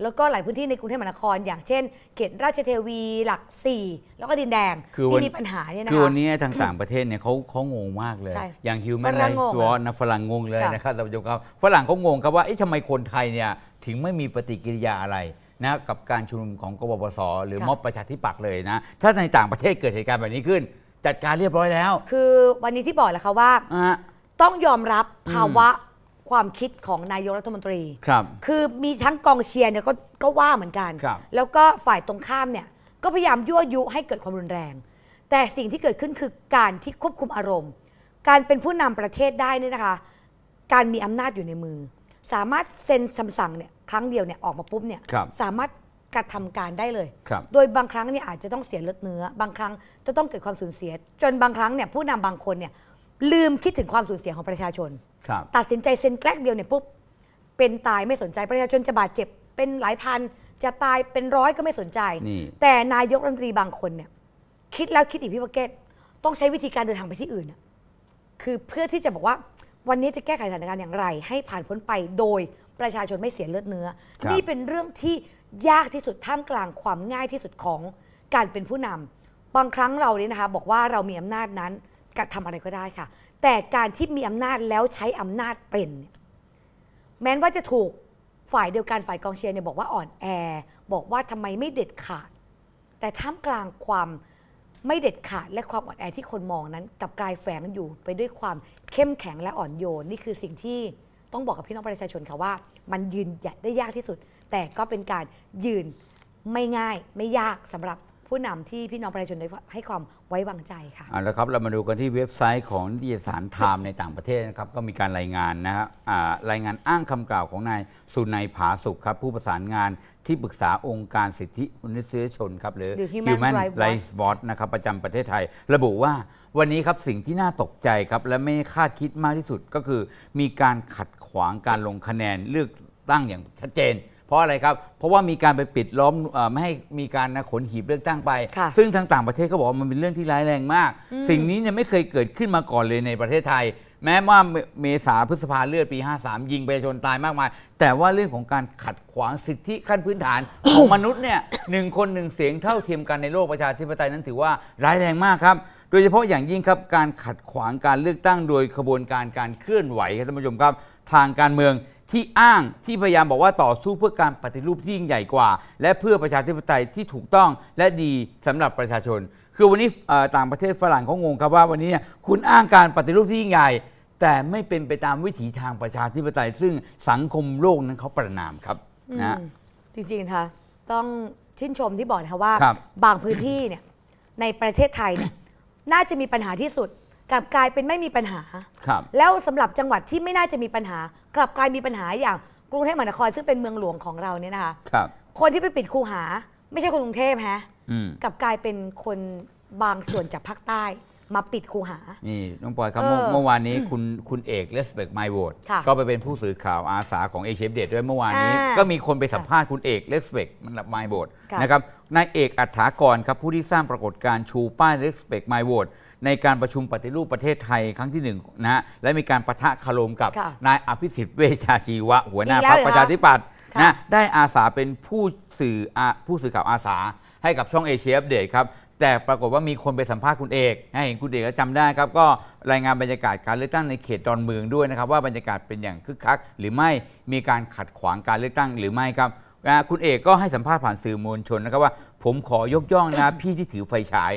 แล้วก็หลายพื้นที่ในกรุงเทพมหานคร อย่างเช่น เขตราชเทวีหลักสี่แล้วก็ดินแดง ที่มีปัญหาเนี่ยนะคะคือวันนี้ทางต่างประเทศเนี่ยเขาเขางงมากเลย อย่างฮิวแมนไรส์วอนะฝรั่งงงเลยนะครับท่านผู้ชมครับ ฝรั่งเขางงครับว่าเอ๊ะทำไมคนไทยเนี่ยถึงไม่มีปฏิกิริยาอะไรนะกับการชุมนุมของกบพศหรือม็อบประชาธิปัตย์เลยนะ ถ้าในต่างประเทศเกิดเหตุการณ์แบบนี้ขึ้น จัดการเรียบร้อยแล้ว คือวันนี้ที่บอกแหล้วค่ะว่าต้องยอมรับภาวะความคิดของนายกรัฐมนตรี ครับ คือมีทั้งกองเชียร์เนี่ยก็ก็ว่าเหมือนกันครับ แล้วก็ฝ่ายตรงข้ามเนี่ยก็พยายามยั่วยุให้เกิดความรุนแรง แต่สิ่งที่เกิดขึ้นคือการที่ควบคุมอารมณ์ การเป็นผู้นำประเทศได้เนี่ยนะคะ การมีอำนาจอยู่ในมือ สามารถเซ็นคำสั่งเนี่ยครั้งเดียวเนี่ยออกมาปุ๊บเนี่ยครับสามารถกระทำการได้เลยครับ โดยบางครั้งเนี่ยอาจจะต้องเสียเลือดเนื้อ บางครั้งจะต้องเกิดความสูญเสีย จนบางครั้งเนี่ยผู้นำบางคนเนี่ยลืมคิดถึงความสูญเสียของประชาชนตัดสินใจเซ็นแกลกเดียวเนี่ยปุ๊บเป็นตายไม่สนใจประชาชนจะบาดเจ็บ เป็นหลายพันจะตายเป็นร้อยก็ไม่สนใจ แต่นายกรัฐมนตรีบางคนเนี่ย คิดแล้วคิดอีกพี่ประเกตต้องใช้วิธีการเดินทางไปที่อื่นคือเพื่อที่จะบอกว่าวันนี้จะแก้ไขสถานการณ์อย่างไร ให้ผ่านพ้นไปโดยประชาชนไม่เสียเลือดเนื้อนี่เป็นเรื่องที่ยากที่สุดท่ามกลางความง่ายที่สุดของการเป็นผู้นำ บางครั้งเราเนี่ยนะคะ บอกว่าเรามีอำนาจนั้นกระทำอะไรก็ได้ค่ะแต่การที่มีอำนาจแล้วใช้อำนาจเป็น แม้นว่าจะถูกฝ่ายเดียวกันฝ่ายกองเชียร์เนี่ยบอกว่าอ่อนแอบอกว่าทำไมไม่เด็ดขาด แต่ท่ามกลางความไม่เด็ดขาด และความอ่อนแอที่คนมองนั้น กับกลายแฝงอยู่ไปด้วยความเข้มแข็งและอ่อนโยน นี่คือสิ่งที่ต้องบอกกับพี่น้องประชาชนค่ะว่ามันยืนหยัดได้ยากที่สุด แต่ก็เป็นการยืนไม่ง่ายไม่ยากสำหรับผู้นำที่พี่น้องประชาชนได้ให้ความไว้วางใจค่ะอ่าแล้วครับ เรามาดูกันที่เว็บไซต์ของนิตยสารไทม์ในต่างประเทศนะครับก็มีการรายงานนะครับรายงานอ้างคำกล่าวของนาย สุนัยผาสุขครับผู้ประสานงานที่ปรึกษาองค์การสิทธิมนุษยชนครับหรือ Human Rights Watch นะครับประจำประเทศไทย ระบุว่าวันนี้ครับสิ่งที่น่าตกใจครับและไม่คาดคิดมากที่สุดก็คือ มีการขัดขวางการลงคะแนนเลือกตั้งอย่างชัดเจนพราะอะไรครับ เพราะว่ามีการไปปิดล้อมอไม่ให้มีการนะขนหีบเลือกตั้งไป ซึ่งทางต่างประเทศเขาบอกว่ามันเป็นเรื่องที่ร้ายแรงมากมสิ่งนี้เนี่ยไม่เคยเกิดขึ้นมาก่อนเลยในประเทศไทย แม้ว่าเมเมษาพฤษภาเลือดปี 53 ยิงประชาชนตายมากมาย แต่ว่าเรื่องของการขัดขวางสิทธิขั้นพื้นฐานของมนุษย์เนี่ยหนึ่งคนหนึ่งเสียงเท่าเทียมกันในโลกประชาธิปไตยนั้นถือว่าร้ายแรงมากครับ โดยเฉพาะอย่างยิ่งครับการขัดขวางการเลือกตั้งโดยขบวนการการเคลื่อนไหวครับท่านผู้ชมครับทางการเมืองที่อ้างที่พยายามบอกว่าต่อสู้เพื่อการปฏิรูปที่ยิ่งใหญ่กว่า และเพื่อประชาธิปไตยที่ถูกต้องและดีสำหรับประชาชน คือวันนี้ต่างประเทศฝรั่งเขางงครับว่าวันนี้เนี่ยคุณอ้างการปฏิรูปที่ยิ่งใหญ่แต่ไม่เป็นไปตามวิถีทางประชาธิปไตย ซึ่งสังคมโลกนั้นเขาประนามครับนะจริงๆค่ะต้องชื่นชมที่บอกนะคะว่าบบางพื้นที่เนี่ยในประเทศไทยเนี่ยน่าจะมีปัญหาที่สุดกลับกลายเป็นไม่มีปัญหาครับแล้วสำหรับจังหวัดที่ไม่น่าจะมีปัญหา กลับกลายมีปัญหาอย่างกรุงเทพมหานครซึ่งเป็นเมืองหลวงของเราเนี่ยนะคะครับ คนที่ไปปิดคูหา ไม่ใช่คนกรุงเทพฮะกลับกลายเป็นคนบางส่วนจากภาคใต้ มาปิดคูหา นี่น้องปอยครับ เมื่อวานนี้คุณคุณเอกเลสเบิกไมโวดก็ไปเป็นผู้สื่อข่าวอาสาของเอเชียเดด้วยเมื่อวานนี้ก็มีคนไปสัมภาษณ์คุณเอกเลสเบิกมันไมโวดนะครับ นายเอกอัฐากรครับผู้ที่สร้างปรากฏการณ์ชูป้ายเลสเบิกไมโวดในการประชุมปฏิรูปประเทศไทยครั้งที่หนึ่งนะฮะและมีการประทะคารมกับ นายอภิสิทธิ์เวชาชีวะ หัวหน้าพรรคประชาธิปัตย์นะได้อาสาเป็นผู้สื่ออผู้สื่อข่าวอาสาให้กับช่องเอเชียอัปเดตครับ แต่ปรากฏว่ามีคนไปสัมภาษณ์คุณเอกให้เห็นคุณเอกก็จำได้ครับ ก็รายงานบรรยากาศการเลือกตั้งในเขตดอนเมืองด้วยนะครับ ว่าบรรยากาศเป็นอย่างคึกคัก หรือไม่มีการขัดขวางการเลือกตั้ง หรือไม่ครับคุณเอกก็ให้สัมภาษณ์ผ่านสื่อมวลชนนะครับว่าผมขอยกย่องนะพี่ที่ถือไฟฉาย